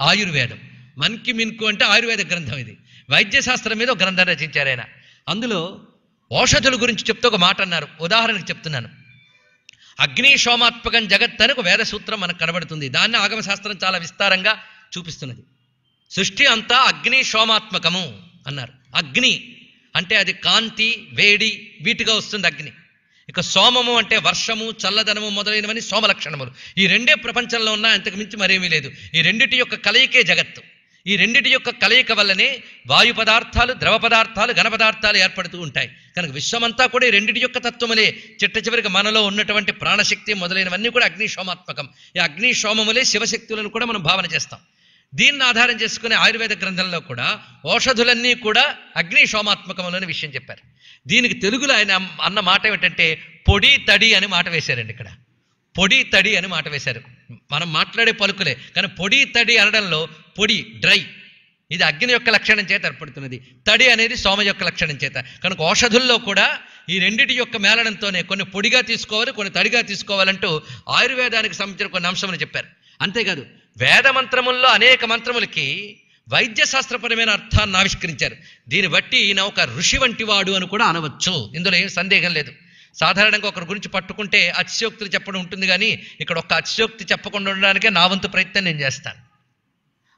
ఆయుర్వేదం మన్కి మిన్కు అంటే ఆయుర్వేద గ్రంథం ఇది వైద్యశాస్త్రం మీద ఒక గ్రంథం రచించారు ఆయన అందులో ఔషధుల గురించి చెప్తూ ఒక మాట అన్నారు ఉదాహరణకు చెప్తున్నాను అగ్నిశోమాత్మకం జగత్ అని ఒక వేద సూత్రం మనకు కనబడుతుంది దాన్ని ఆగమశాస్త్రం చాలా విస్తారంగా చూపిస్తున్నది సృష్టి అంతా అగ్నిశోమాత్మకము అన్నారు అగ్ని అంటే అది కాంతి వేడి వీటిగా వస్తుంది అగ్ని ఇక సోమము అంటే వర్షము చల్లదనము మొదలైనవని సోమ లక్షణములు ఈ రెండే ప్రపంచంలో ఉన్నా అంతకు మించి మరేమీ లేదు ఈ రెండిటి యొక్క కలయికే జగత్తు ఈ రెండిటి యొక్క కలయిక వల్లనే వాయు పదార్థాలు ద్రవ పదార్థాలు ఘన పదార్థాలు ఏర్పడుతూ ఉంటాయి కనుక విశ్వమంతా కూడా ఈ రెండిటి యొక్క తత్వములే చిట్ట చివరికి మనలో ఉన్నటువంటి ప్రాణశక్తి మొదలైనవన్నీ కూడా అగ్నిశోమాత్మకం ఈ అగ్నిశోమములే శివశక్తులను కూడా మనం భావన చేస్తాం దీన్ని ఆధారం చేసుకునే ఆయుర్వేద గ్రంథంలో కూడా ఔషధులన్నీ కూడా అగ్ని సోమాత్మకంలోని విషయం చెప్పారు దీనికి తెలుగులో ఆయన అన్న మాట ఏమిటంటే పొడి తడి అని మాట వేశారండి ఇక్కడ పొడి తడి అని మాట వేశారు మనం మాట్లాడే పలుకులే కానీ పొడి తడి అనడంలో పొడి డ్రై ఇది అగ్ని యొక్క లక్షణం చేత ఏర్పడుతున్నది తడి అనేది సోమ యొక్క లక్షణం చేత కనుక ఔషధుల్లో కూడా ఈ రెండింటి యొక్క మేళనంతోనే కొన్ని పొడిగా తీసుకోవాలి కొన్ని తడిగా తీసుకోవాలంటూ ఆయుర్వేదానికి సంబంధించిన కొన్ని అంశం అని చెప్పారు అంతేకాదు వేద మంత్రముల్లో అనేక మంత్రములకి వైద్యశాస్త్రపరమైన అర్థాన్ని ఆవిష్కరించారు దీన్ని బట్టి ఈయన ఒక ఋషి వంటి వాడు అని కూడా అనవచ్చు ఇందులో ఏం సందేహం లేదు సాధారణంగా ఒకరి గురించి పట్టుకుంటే అతిశయోక్తులు చెప్పడం ఉంటుంది కానీ ఇక్కడ ఒక అతిశయోక్తి చెప్పకుండా ఉండడానికే నా వంతు ప్రయత్నం నేను చేస్తాను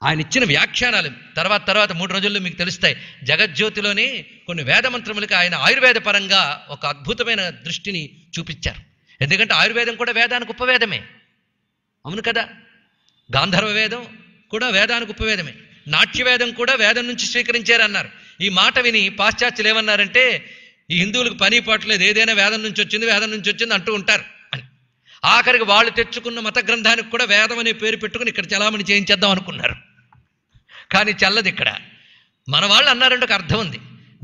ఆయన ఇచ్చిన వ్యాఖ్యానాలు తర్వాత తర్వాత మూడు రోజుల్లో మీకు తెలుస్తాయి జగజ్యోతిలోని కొన్ని వేద మంత్రములకి ఆయన ఆయుర్వేద పరంగా ఒక అద్భుతమైన దృష్టిని చూపించారు ఎందుకంటే ఆయుర్వేదం కూడా వేదానికి ఉపవేదమే అవును కదా గాంధర్వ వేదం కూడా వేదానికి ఉపవేదమే నాట్యవేదం కూడా వేదం నుంచి స్వీకరించారన్నారు ఈ మాట విని పాశ్చాత్యులు ఏమన్నారంటే ఈ హిందువులకు పని పట్టలేదు ఏదైనా వేదం నుంచి వచ్చింది వేదం నుంచి వచ్చింది అంటూ ఉంటారు అని ఆఖరికి వాళ్ళు తెచ్చుకున్న మత గ్రంథానికి కూడా వేదం అనే పేరు పెట్టుకుని ఇక్కడ చలామణి చేయించేద్దాం అనుకున్నారు కానీ చల్లది ఇక్కడ మన వాళ్ళు అన్నారంటే ఒక అర్థం ఉంది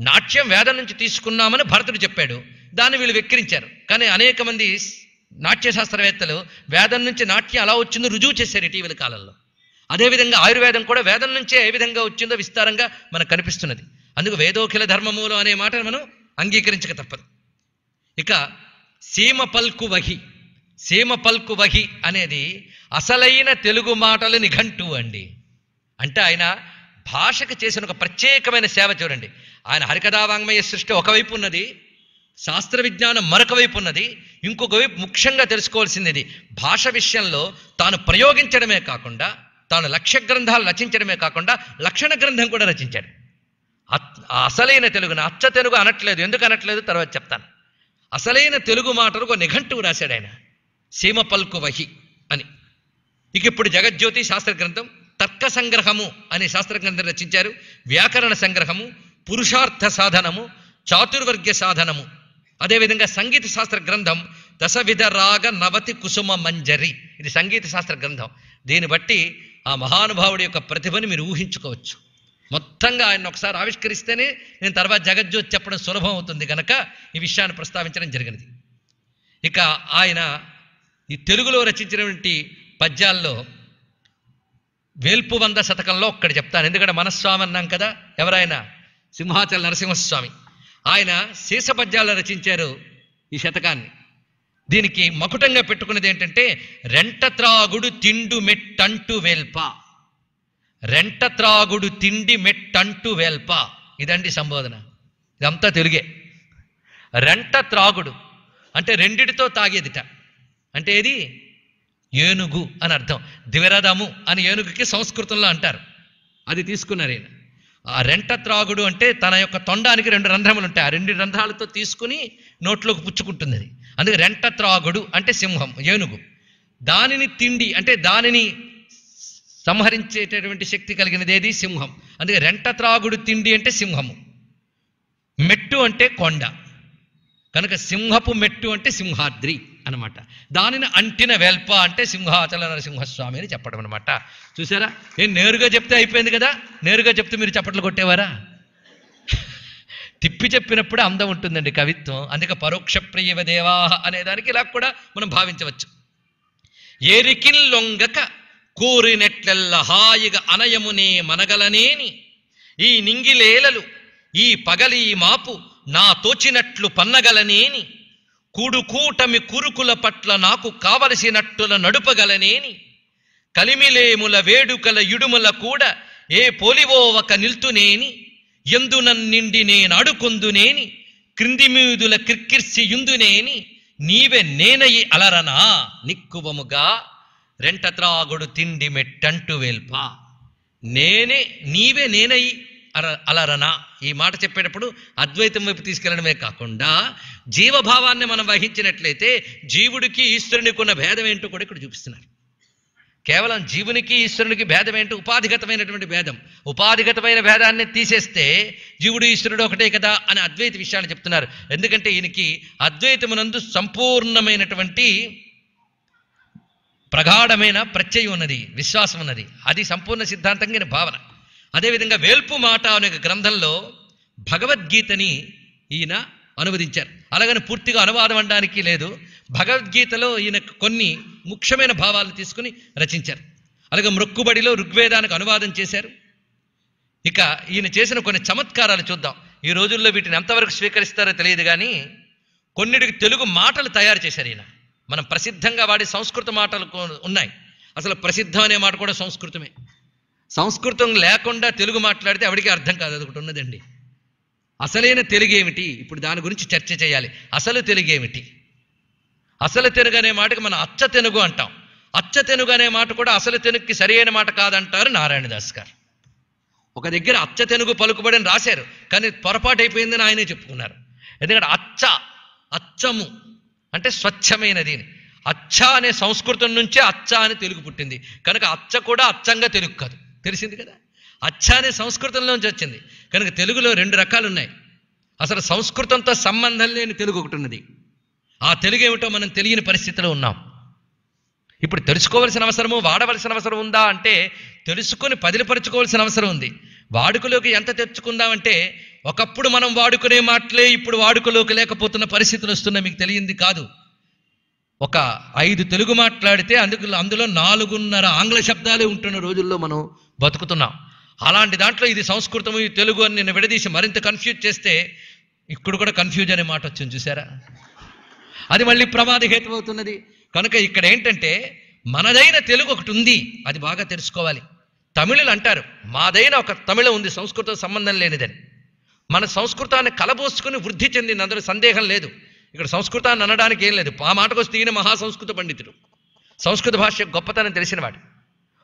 నాట్యం వేదం నుంచి తీసుకున్నామని భరతుడు చెప్పాడు దాన్ని వీళ్ళు వెక్కిరించారు కానీ అనేక మంది నాట్య శాస్త్రవేత్తలు వేదం నుంచి నాట్యం అలా వచ్చిందో రుజువు చేశారు ఇటీవల కాలంలో అదేవిధంగా ఆయుర్వేదం కూడా వేదం నుంచే ఏ విధంగా వచ్చిందో విస్తారంగా మనకు కనిపిస్తున్నది అందుకు వేదోఖిల ధర్మమూలం అనే మాటను మనం అంగీకరించక తప్పదు ఇక సీమ పల్కు వహి సీమ పల్కు వహి అనేది అసలైన తెలుగు మాటలు నిఘంటు అండి అంటే ఆయన భాషకు చేసిన ఒక ప్రత్యేకమైన సేవ చూడండి ఆయన హరికథావాంగ్మయ సృష్టి ఒకవైపు ఉన్నది శాస్త్ర విజ్ఞానం మరొక వైపు ఉన్నది ఇంకొక వైపు ముఖ్యంగా తెలుసుకోవాల్సింది భాష విషయంలో తాను ప్రయోగించడమే కాకుండా తాను లక్ష్య గ్రంథాలు రచించడమే కాకుండా లక్షణ గ్రంథం కూడా రచించాడు అసలైన తెలుగును అచ్చ తెలుగు అనట్లేదు ఎందుకు అనట్లేదు తర్వాత చెప్తాను అసలైన తెలుగు మాటలు ఒక నిఘంటువు రాశాడు ఆయన సీమ పల్కు వహి అని ఇక ఇప్పుడు జగజ్యోతి శాస్త్ర గ్రంథం తర్క సంగ్రహము అనే శాస్త్ర గ్రంథం రచించారు వ్యాకరణ సంగ్రహము పురుషార్థ సాధనము చాతుర్వర్గ్య సాధనము అదేవిధంగా సంగీత శాస్త్ర గ్రంథం దశవిధ రాగ నవతి కుసుమ మంజరి ఇది సంగీత శాస్త్ర గ్రంథం దీన్ని బట్టి ఆ మహానుభావుడి యొక్క ప్రతిభని మీరు ఊహించుకోవచ్చు మొత్తంగా ఆయన ఒకసారి ఆవిష్కరిస్తేనే నేను తర్వాత జగజ్జ్యోతి చెప్పడం సులభం అవుతుంది కనుక ఈ విషయాన్ని ప్రస్తావించడం జరిగినది ఇక ఆయన ఈ తెలుగులో రచించినటువంటి పద్యాల్లో వేల్పు వంద శతకంలో ఒక్కడ చెప్తాను ఎందుకంటే మనస్వామి అన్నాం కదా ఎవరైనా సింహాచల నరసింహస్వామి ఆయన శీసపద్యాలు రచించారు ఈ శతకాన్ని దీనికి మకుటంగా పెట్టుకున్నది ఏంటంటే రెంటత్రాగుడు తిండు మెట్టంటు వేల్ప రెంటత్రాగుడు తిండి మెట్టంటు వేల్ప ఇదండి సంబోధన ఇదంతా తెలుగే రెంట త్రాగుడు అంటే రెండిటితో తాగేదిట అంటే ఏది ఏనుగు అని అర్థం దివరదము అని ఏనుగుకి సంస్కృతంలో అంటారు అది తీసుకున్నారు ఈయన ఆ రెంట త్రాగుడు అంటే తన యొక్క తొండానికి రెండు రంధ్రములు ఉంటాయి ఆ రెండు రంధ్రాలతో తీసుకుని నోట్లోకి పుచ్చుకుంటుంది అది అందుకే రెంట త్రాగుడు అంటే సింహం ఏనుగు దానిని తిండి అంటే దానిని సంహరించేటటువంటి శక్తి కలిగినది ఏది సింహం అందుకే రెంట త్రాగుడు తిండి అంటే సింహము మెట్టు అంటే కొండ కనుక సింహపు మెట్టు అంటే సింహాద్రి అనమాట దానిని అంటిన వెల్ప అంటే సింహాచల నరసింహస్వామి అని చెప్పడం అనమాట చూసారా నేను నేరుగా చెప్తే అయిపోయింది కదా నేరుగా చెప్తే మీరు చప్పట్లు కొట్టేవారా తిప్పి చెప్పినప్పుడే అందం ఉంటుందండి కవిత్వం అందుకే పరోక్ష ప్రియవ దేవా అనే దానికి ఇలా కూడా మనం భావించవచ్చు లొంగక కోరినట్లెల్ల హాయిగా అనయమునే మనగలనేని ఈ నింగిలేలలు ఈ పగలి మాపు నా తోచినట్లు పన్నగలనేని కూడుకూటమి కురుకుల పట్ల నాకు కావలసినట్టుల నడుపగలనేని కలిమిలేముల వేడుకల ఇడుముల కూడా ఏ పోలివోవక నిల్తునేని ఎందునన్నిండి నేను అడుకొందునేని క్రిందిమీదుల మీదుల యుందునేని నీవే నేనయి అలరనా నిక్కువముగా రెంటత్రాగుడు తిండి మెట్టంటు వేల్పా నేనే నీవే నేనయి అలరనా ఈ మాట చెప్పేటప్పుడు అద్వైతం వైపు తీసుకెళ్లడమే కాకుండా జీవభావాన్ని మనం వహించినట్లయితే జీవుడికి ఈశ్వరునికి ఉన్న భేదం ఏంటో కూడా ఇక్కడ చూపిస్తున్నారు కేవలం జీవునికి ఈశ్వరునికి భేదం ఏంటి ఉపాధిగతమైనటువంటి భేదం ఉపాధిగతమైన భేదాన్ని తీసేస్తే జీవుడు ఈశ్వరుడు ఒకటే కదా అని అద్వైత విషయాన్ని చెప్తున్నారు ఎందుకంటే ఈయనకి అద్వైతమునందు సంపూర్ణమైనటువంటి ప్రగాఢమైన ప్రత్యయం ఉన్నది విశ్వాసం ఉన్నది అది సంపూర్ణ సిద్ధాంతంగా భావన అదేవిధంగా వేల్పు మాట అనే గ్రంథంలో భగవద్గీతని ఈయన అనువదించారు అలాగని పూర్తిగా అనువాదం అనడానికి లేదు భగవద్గీతలో ఈయన కొన్ని ముఖ్యమైన భావాలు తీసుకుని రచించారు అలాగే మృక్కుబడిలో ఋగ్వేదానికి అనువాదం చేశారు ఇక ఈయన చేసిన కొన్ని చమత్కారాలు చూద్దాం ఈ రోజుల్లో వీటిని ఎంతవరకు స్వీకరిస్తారో తెలియదు కానీ కొన్నిటికి తెలుగు మాటలు తయారు చేశారు ఈయన మనం ప్రసిద్ధంగా వాడే సంస్కృత మాటలు ఉన్నాయి అసలు ప్రసిద్ధం అనే మాట కూడా సంస్కృతమే సంస్కృతం లేకుండా తెలుగు మాట్లాడితే ఎవరికి అర్థం కాదు అది ఒకటి ఉన్నదండి అసలైన తెలుగు ఏమిటి ఇప్పుడు దాని గురించి చర్చ చేయాలి అసలు తెలుగు ఏమిటి అసలు తెలుగు అనే మాటకి మనం అచ్చ తెలుగు అంటాం అచ్చ తెలుగు అనే మాట కూడా అసలు తెలుగుకి అయిన మాట కాదంటారు నారాయణదాస్ గారు ఒక దగ్గర అచ్చ తెలుగు పలుకుబడిని రాశారు కానీ పొరపాటు అయిపోయిందని ఆయనే చెప్పుకున్నారు ఎందుకంటే అచ్చ అచ్చము అంటే స్వచ్ఛమైనది అచ్చ అనే సంస్కృతం నుంచే అచ్చ అని తెలుగు పుట్టింది కనుక అచ్చ కూడా అచ్చంగా తెలుగు కాదు తెలిసింది కదా అచ్చానే సంస్కృతంలోంచి వచ్చింది కనుక తెలుగులో రెండు రకాలు ఉన్నాయి అసలు సంస్కృతంతో సంబంధం లేని తెలుగు ఒకటి ఉన్నది ఆ తెలుగు ఏమిటో మనం తెలియని పరిస్థితిలో ఉన్నాం ఇప్పుడు తెలుసుకోవాల్సిన అవసరము వాడవలసిన అవసరం ఉందా అంటే తెలుసుకొని పదిలిపరచుకోవాల్సిన అవసరం ఉంది వాడుకలోకి ఎంత తెచ్చుకుందామంటే ఒకప్పుడు మనం వాడుకునే మాటలే ఇప్పుడు వాడుకలోకి లేకపోతున్న పరిస్థితులు వస్తున్నాయి మీకు తెలియంది కాదు ఒక ఐదు తెలుగు మాట్లాడితే అందుకు అందులో నాలుగున్నర ఆంగ్ల శబ్దాలే ఉంటున్న రోజుల్లో మనం బతుకుతున్నాం అలాంటి దాంట్లో ఇది సంస్కృతము ఈ తెలుగు అని నేను విడదీసి మరింత కన్ఫ్యూజ్ చేస్తే ఇక్కడ కూడా కన్ఫ్యూజ్ అనే మాట వచ్చింది చూసారా అది మళ్ళీ ప్రమాద హేతు కనుక ఇక్కడ ఏంటంటే మనదైన తెలుగు ఒకటి ఉంది అది బాగా తెలుసుకోవాలి తమిళులు అంటారు మాదైన ఒక తమిళ ఉంది సంస్కృతం సంబంధం లేనిదని మన సంస్కృతాన్ని కలబోసుకుని వృద్ధి చెందింది అందరూ సందేహం లేదు ఇక్కడ సంస్కృతాన్ని అనడానికి ఏం లేదు ఆ మాటకు వస్తే ఈయన మహాసంస్కృత పండితుడు సంస్కృత భాష గొప్పతనం వాడు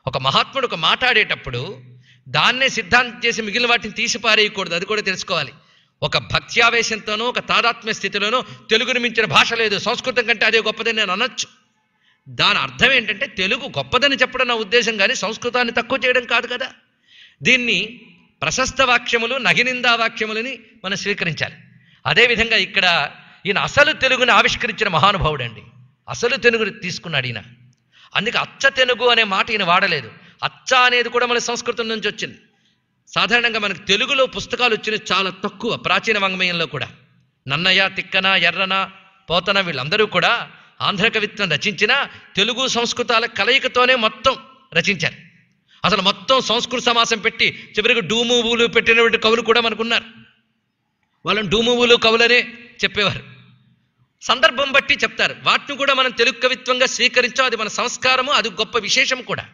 ఒక మహాత్ముడు ఒక మాట్లాడేటప్పుడు దాన్నే సిద్ధాంతం చేసి మిగిలిన వాటిని తీసి పారేయకూడదు అది కూడా తెలుసుకోవాలి ఒక భక్తి ఆవేశంతోనూ ఒక తాదాత్మ్య స్థితిలోనూ తెలుగును మించిన భాష లేదు సంస్కృతం కంటే అదే గొప్పదని నేను అనొచ్చు దాని అర్థం ఏంటంటే తెలుగు గొప్పదని చెప్పడం నా ఉద్దేశం కానీ సంస్కృతాన్ని తక్కువ చేయడం కాదు కదా దీన్ని ప్రశస్త వాక్యములు నగినిందా వాక్యములని మనం స్వీకరించాలి అదేవిధంగా ఇక్కడ ఈయన అసలు తెలుగుని ఆవిష్కరించిన మహానుభావుడండి అసలు తెలుగుని తీసుకున్నాడు ఈయన అందుకే అచ్చ తెలుగు అనే మాట ఈయన వాడలేదు అచ్చ అనేది కూడా మన సంస్కృతం నుంచి వచ్చింది సాధారణంగా మనకు తెలుగులో పుస్తకాలు వచ్చినవి చాలా తక్కువ ప్రాచీన వంగమయంలో కూడా నన్నయ్య తిక్కన ఎర్రన పోతన వీళ్ళందరూ కూడా ఆంధ్ర కవిత్వం రచించిన తెలుగు సంస్కృతాల కలయికతోనే మొత్తం రచించారు అసలు మొత్తం సంస్కృత సమాసం పెట్టి చివరికి డూమువులు పెట్టినటువంటి కవులు కూడా మనకున్నారు వాళ్ళని డూమువులు కవులనే చెప్పేవారు సందర్భం బట్టి చెప్తారు వాటిని కూడా మనం తెలుగు కవిత్వంగా స్వీకరించాం అది మన సంస్కారము అది గొప్ప విశేషం కూడా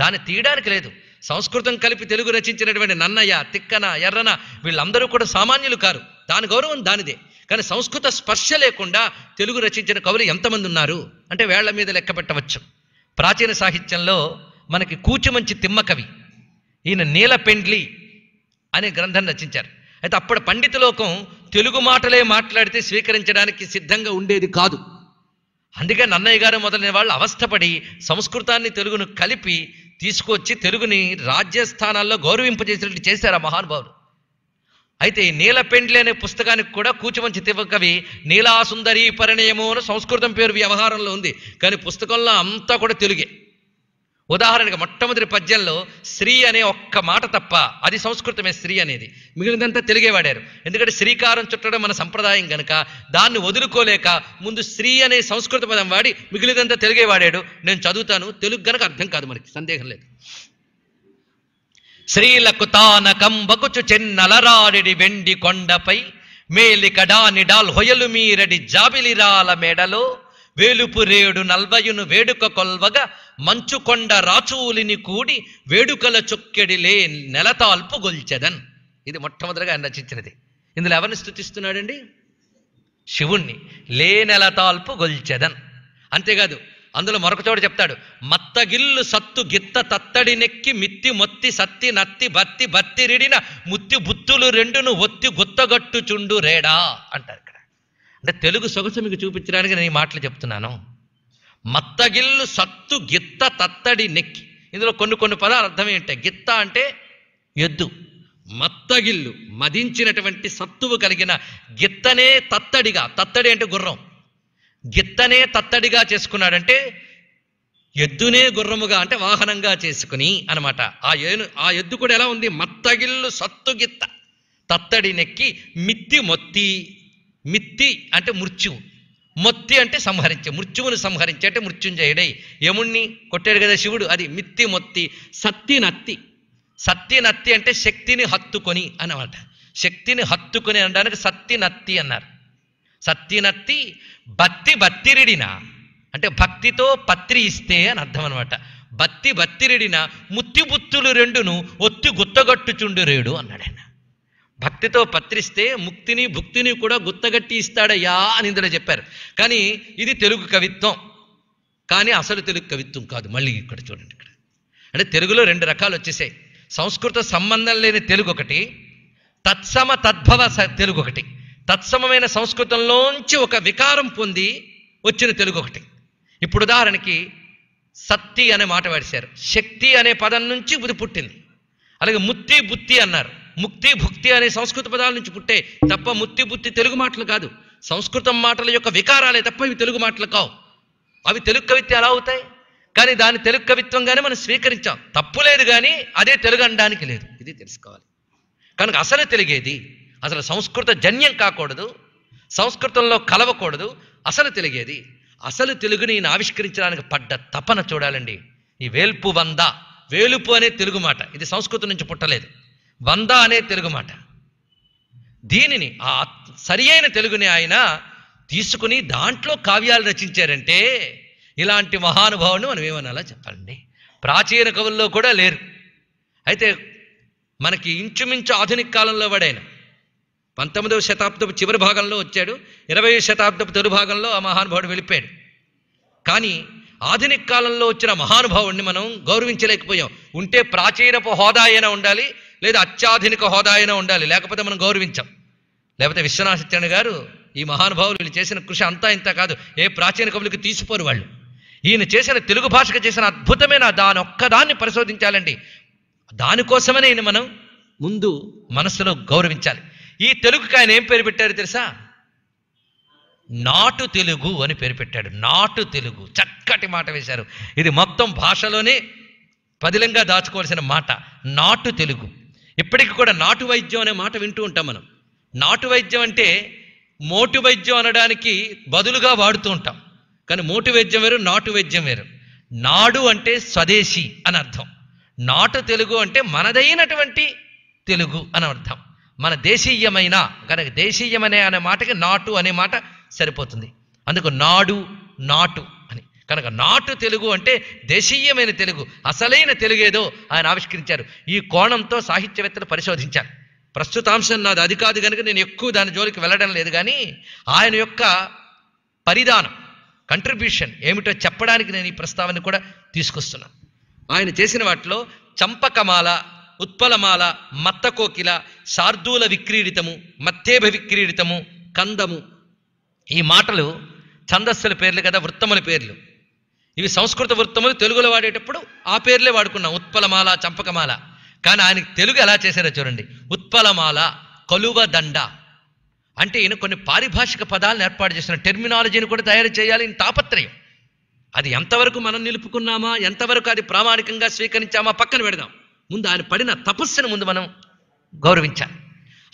దాన్ని తీయడానికి లేదు సంస్కృతం కలిపి తెలుగు రచించినటువంటి నన్నయ్య తిక్కన ఎర్రన వీళ్ళందరూ కూడా సామాన్యులు కారు దాని గౌరవం దానిదే కానీ సంస్కృత స్పర్శ లేకుండా తెలుగు రచించిన కవులు ఎంతమంది ఉన్నారు అంటే వేళ్ల మీద లెక్క పెట్టవచ్చు ప్రాచీన సాహిత్యంలో మనకి కూచిమంచి తిమ్మ కవి ఈయన నీలపెండ్లి అనే గ్రంథం రచించారు అయితే అప్పుడు పండిత లోకం తెలుగు మాటలే మాట్లాడితే స్వీకరించడానికి సిద్ధంగా ఉండేది కాదు అందుకే నన్నయ్య గారు మొదలైన వాళ్ళు అవస్థపడి సంస్కృతాన్ని తెలుగును కలిపి తీసుకొచ్చి తెలుగుని రాజ్యస్థానాల్లో గౌరవింపజేసినట్టు చేశారు ఆ మహానుభావులు అయితే నీలపెండ్లి అనే పుస్తకానికి కూడా కూచిమంచి తివ్వకవి నీలాసుందరి పరిణయము అని సంస్కృతం పేరు వ్యవహారంలో ఉంది కానీ పుస్తకంలో అంతా కూడా తెలుగే ఉదాహరణకు మొట్టమొదటి పద్యంలో శ్రీ అనే ఒక్క మాట తప్ప అది సంస్కృతమే స్త్రీ అనేది మిగిలినంతా తెలుగే వాడారు ఎందుకంటే శ్రీకారం చుట్టడం మన సంప్రదాయం కనుక దాన్ని వదులుకోలేక ముందు స్త్రీ అనే సంస్కృత పదం వాడి మిగిలినంతా తెలుగే వాడాడు నేను చదువుతాను తెలుగు గనక అర్థం కాదు మనకి సందేహం లేదు స్త్రీలకు తాన కంబకుచు చెన్నలరాడిడి వెండి కొండపై నిడాల్ హొయలు మీరడి జాబిలిరాల మెడలో వేలుపురేడు నల్వయును వేడుక కొల్వగా మంచుకొండ రాచూలిని కూడి వేడుకల చొక్కెడిలే నెలతాల్పు గొల్చెదన్ ఇది మొట్టమొదటిగా ఆయన రచించినది ఇందులో ఎవరిని స్థుతిస్తున్నాడండి శివుణ్ణి లే తాల్పు గొల్చెదన్ అంతేకాదు అందులో మరొక చోట చెప్తాడు మత్తగిల్లు సత్తు గిత్త తత్తడి నెక్కి మిత్తి మొత్తి సత్తి నత్తి బత్తి బత్తిరిడిన ముత్తి బుత్తులు రెండును ఒత్తి గుత్తగట్టుచుండు రేడా అంటారు అంటే తెలుగు సొగసు మీకు చూపించడానికి నేను ఈ మాటలు చెప్తున్నాను మత్తగిల్లు సత్తు గిత్త తత్తడి నెక్కి ఇందులో కొన్ని కొన్ని పదాలు అర్థం ఏంటంటే గిత్త అంటే ఎద్దు మత్తగిల్లు మదించినటువంటి సత్తువు కలిగిన గిత్తనే తత్తడిగా తత్తడి అంటే గుర్రం గిత్తనే తత్తడిగా చేసుకున్నాడంటే ఎద్దునే గుర్రముగా అంటే వాహనంగా చేసుకుని అనమాట ఆ ఏను ఆ ఎద్దు కూడా ఎలా ఉంది మత్తగిల్లు సత్తు గిత్త తత్తడి నెక్కి మిత్తి మొత్తి మిత్తి అంటే మృత్యువు మొత్తి అంటే సంహరించే మృత్యువును సంహరించే అంటే మృత్యుంజయుడై యముణ్ణి కొట్టాడు కదా శివుడు అది మిత్తి మొత్తి సత్తి నత్తి సత్తి నత్తి అంటే శక్తిని హత్తుకొని అనమాట శక్తిని హత్తుకొని అనడానికి సత్తి నత్తి అన్నారు సత్తి నత్తి బత్తి బత్తిరిడిన అంటే భక్తితో పత్రి ఇస్తే అని అర్థం అనమాట బత్తి బత్తిరిడిన ముత్తిబుత్తులు రెండును ఒత్తి గుత్తగట్టుచుండు రేడు అన్నాడు భక్తితో పత్రిస్తే ముక్తిని భుక్తిని కూడా గుత్తగట్టి ఇస్తాడయ్యా అని ఇందులో చెప్పారు కానీ ఇది తెలుగు కవిత్వం కానీ అసలు తెలుగు కవిత్వం కాదు మళ్ళీ ఇక్కడ చూడండి ఇక్కడ అంటే తెలుగులో రెండు రకాలు వచ్చేసాయి సంస్కృత సంబంధం లేని తెలుగు ఒకటి తత్సమ తద్భవ తెలుగు ఒకటి తత్సమమైన సంస్కృతంలోంచి ఒక వికారం పొంది వచ్చిన తెలుగు ఒకటి ఇప్పుడు ఉదాహరణకి సత్తి అనే మాట వాడిశారు శక్తి అనే పదం నుంచి ఇది పుట్టింది అలాగే ముత్తి బుత్తి అన్నారు ముక్తి భుక్తి అనే సంస్కృత పదాల నుంచి పుట్టే తప్ప ముక్తి బుద్ధి తెలుగు మాటలు కాదు సంస్కృతం మాటల యొక్క వికారాలే తప్ప ఇవి తెలుగు మాటలు కావు అవి తెలుగు కవిత్వం ఎలా అవుతాయి కానీ దాని తెలుగు కవిత్వంగానే మనం స్వీకరించాం తప్పు లేదు కానీ అదే తెలుగు అనడానికి లేదు ఇది తెలుసుకోవాలి కనుక అసలు తెలిగేది అసలు సంస్కృత జన్యం కాకూడదు సంస్కృతంలో కలవకూడదు అసలు తెలిగేది అసలు తెలుగుని ఆవిష్కరించడానికి పడ్డ తపన చూడాలండి ఈ వేల్పు వంద వేలుపు అనే తెలుగు మాట ఇది సంస్కృతం నుంచి పుట్టలేదు వంద అనే తెలుగు మాట దీనిని ఆ సరి అయిన తెలుగుని ఆయన తీసుకుని దాంట్లో కావ్యాలు రచించారంటే ఇలాంటి మహానుభావుని మనం ఏమన్నా చెప్పాలండి ప్రాచీన కవుల్లో కూడా లేరు అయితే మనకి ఇంచుమించు ఆధునిక కాలంలో వాడైన పంతొమ్మిదవ శతాబ్దపు చివరి భాగంలో వచ్చాడు ఇరవై శతాబ్దపు తొలి భాగంలో ఆ మహానుభావుడు వెళ్ళిపోయాడు కానీ ఆధునిక కాలంలో వచ్చిన మహానుభావుడిని మనం గౌరవించలేకపోయాం ఉంటే ప్రాచీనపు హోదా అయినా ఉండాలి లేదా అత్యాధునిక హోదా అయినా ఉండాలి లేకపోతే మనం గౌరవించాం లేకపోతే విశ్వనాథ గారు ఈ మహానుభావులు వీళ్ళు చేసిన కృషి అంతా ఇంత కాదు ఏ ప్రాచీన కవులకి తీసిపోరు వాళ్ళు ఈయన చేసిన తెలుగు భాషకు చేసిన అద్భుతమైన దాని ఒక్కదాన్ని పరిశోధించాలండి దానికోసమనే ఈయన మనం ముందు మనస్సులో గౌరవించాలి ఈ తెలుగుకి ఆయన ఏం పేరు పెట్టారు తెలుసా నాటు తెలుగు అని పేరు పెట్టాడు నాటు తెలుగు చక్కటి మాట వేశారు ఇది మొత్తం భాషలోనే పదిలంగా దాచుకోవాల్సిన మాట నాటు తెలుగు ఇప్పటికి కూడా నాటు వైద్యం అనే మాట వింటూ ఉంటాం మనం నాటు వైద్యం అంటే మోటు వైద్యం అనడానికి బదులుగా వాడుతూ ఉంటాం కానీ మోటు వైద్యం వేరు నాటు వైద్యం వేరు నాడు అంటే స్వదేశీ అని అర్థం నాటు తెలుగు అంటే మనదైనటువంటి తెలుగు అని అర్థం మన దేశీయమైన కనుక దేశీయమనే అనే మాటకి నాటు అనే మాట సరిపోతుంది అందుకు నాడు నాటు కనుక నాటు తెలుగు అంటే దేశీయమైన తెలుగు అసలైన తెలుగేదో ఆయన ఆవిష్కరించారు ఈ కోణంతో సాహిత్యవేత్తలు పరిశోధించారు ప్రస్తుతాంశం నాది అది కాదు కనుక నేను ఎక్కువ దాని జోలికి వెళ్ళడం లేదు కానీ ఆయన యొక్క పరిధానం కంట్రిబ్యూషన్ ఏమిటో చెప్పడానికి నేను ఈ ప్రస్తావన కూడా తీసుకొస్తున్నాను ఆయన చేసిన వాటిలో చంపకమాల ఉత్పలమాల మత్త కోకిల శార్దూల విక్రీడితము మత్తేభ విక్రీడితము కందము ఈ మాటలు ఛందస్సుల పేర్లు కదా వృత్తముల పేర్లు ఇవి సంస్కృత వృత్తములు తెలుగులో వాడేటప్పుడు ఆ పేర్లే వాడుకున్నాం ఉత్పలమాల చంపకమాల కానీ ఆయనకి తెలుగు ఎలా చేశారో చూడండి ఉత్పలమాల కలువ దండ అంటే ఈయన కొన్ని పారిభాషిక పదాలను ఏర్పాటు చేసిన టెర్మినాలజీని కూడా తయారు చేయాలి తాపత్రయం అది ఎంతవరకు మనం నిలుపుకున్నామా ఎంతవరకు అది ప్రామాణికంగా స్వీకరించామా పక్కన పెడదాం ముందు ఆయన పడిన తపస్సును ముందు మనం గౌరవించాలి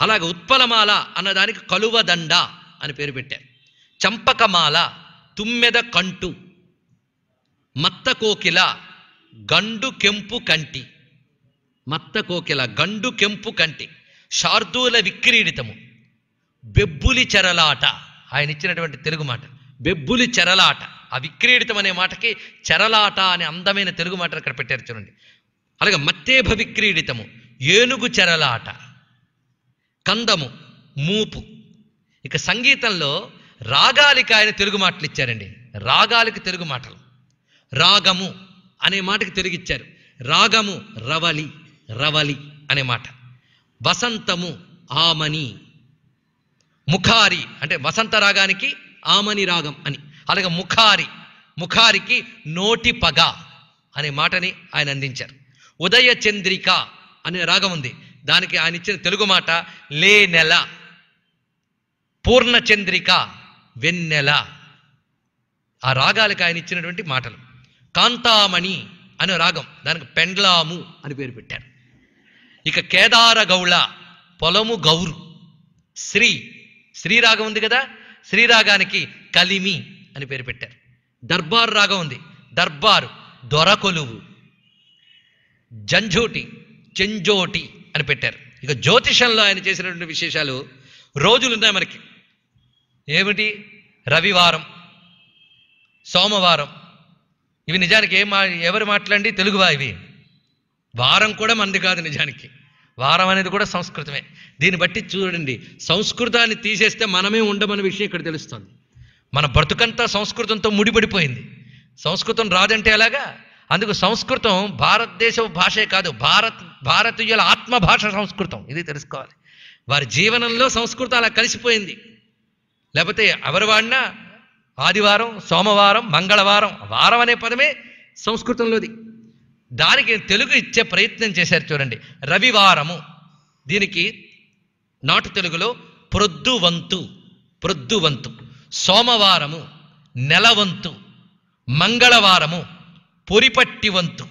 అలాగే ఉత్పలమాల అన్నదానికి కలువదండ అని పేరు పెట్టారు చంపకమాల తుమ్మెద కంటు మత్త కోకిల గండు కెంపు కంటి మత్త కోకిల గండు కెంపు కంటి శార్దూల విక్రీడితము బెబ్బులి చెరలాట ఆయన ఇచ్చినటువంటి తెలుగు మాట బెబ్బులి చెరలాట ఆ విక్రీడితం అనే మాటకి చెరలాట అనే అందమైన తెలుగు మాట అక్కడ పెట్టారు చూడండి అలాగే మత్తేభ విక్రీడితము ఏనుగు చెరలాట కందము మూపు ఇక సంగీతంలో రాగాలికి ఆయన తెలుగు మాటలు ఇచ్చారండి రాగాలికి తెలుగు మాటలు రాగము అనే మాటకి తిరిగిచ్చారు రాగము రవలి రవలి అనే మాట వసంతము ఆమని ముఖారి అంటే వసంత రాగానికి ఆమని రాగం అని అలాగే ముఖారి ముఖారికి నోటి పగ అనే మాటని ఆయన అందించారు ఉదయ చంద్రిక అనే రాగం ఉంది దానికి ఆయన ఇచ్చిన తెలుగు మాట లే నెల పూర్ణచంద్రిక వెన్నెల ఆ రాగాలకు ఆయన ఇచ్చినటువంటి మాటలు కాంతామణి అనే రాగం దానికి పెండ్లాము అని పేరు పెట్టారు ఇక కేదార గౌళ పొలము గౌరు శ్రీ శ్రీరాగం ఉంది కదా శ్రీరాగానికి కలిమి అని పేరు పెట్టారు దర్బార్ రాగం ఉంది దర్బారు దొరకొలువు జంజోటి చెంజోటి అని పెట్టారు ఇక జ్యోతిషంలో ఆయన చేసినటువంటి విశేషాలు రోజులు ఉన్నాయి మనకి ఏమిటి రవివారం సోమవారం ఇవి నిజానికి ఏ మా ఎవరు మాట్లాడి తెలుగువా ఇవి వారం కూడా మనది కాదు నిజానికి వారం అనేది కూడా సంస్కృతమే దీన్ని బట్టి చూడండి సంస్కృతాన్ని తీసేస్తే మనమే ఉండమనే విషయం ఇక్కడ తెలుస్తుంది మన బ్రతుకంతా సంస్కృతంతో ముడిపడిపోయింది సంస్కృతం రాదంటే ఎలాగా అందుకు సంస్కృతం భారతదేశ భాషే కాదు భారత్ భారతీయుల ఆత్మ భాష సంస్కృతం ఇది తెలుసుకోవాలి వారి జీవనంలో సంస్కృతం అలా కలిసిపోయింది లేకపోతే ఎవరు వాడినా ఆదివారం సోమవారం మంగళవారం వారం అనే పదమే సంస్కృతంలోది దానికి తెలుగు ఇచ్చే ప్రయత్నం చేశారు చూడండి రవివారము దీనికి నాటు తెలుగులో ప్రొద్దువంతు ప్రొద్దువంతు సోమవారము నెలవంతు మంగళవారము పొరిపట్టి వంతు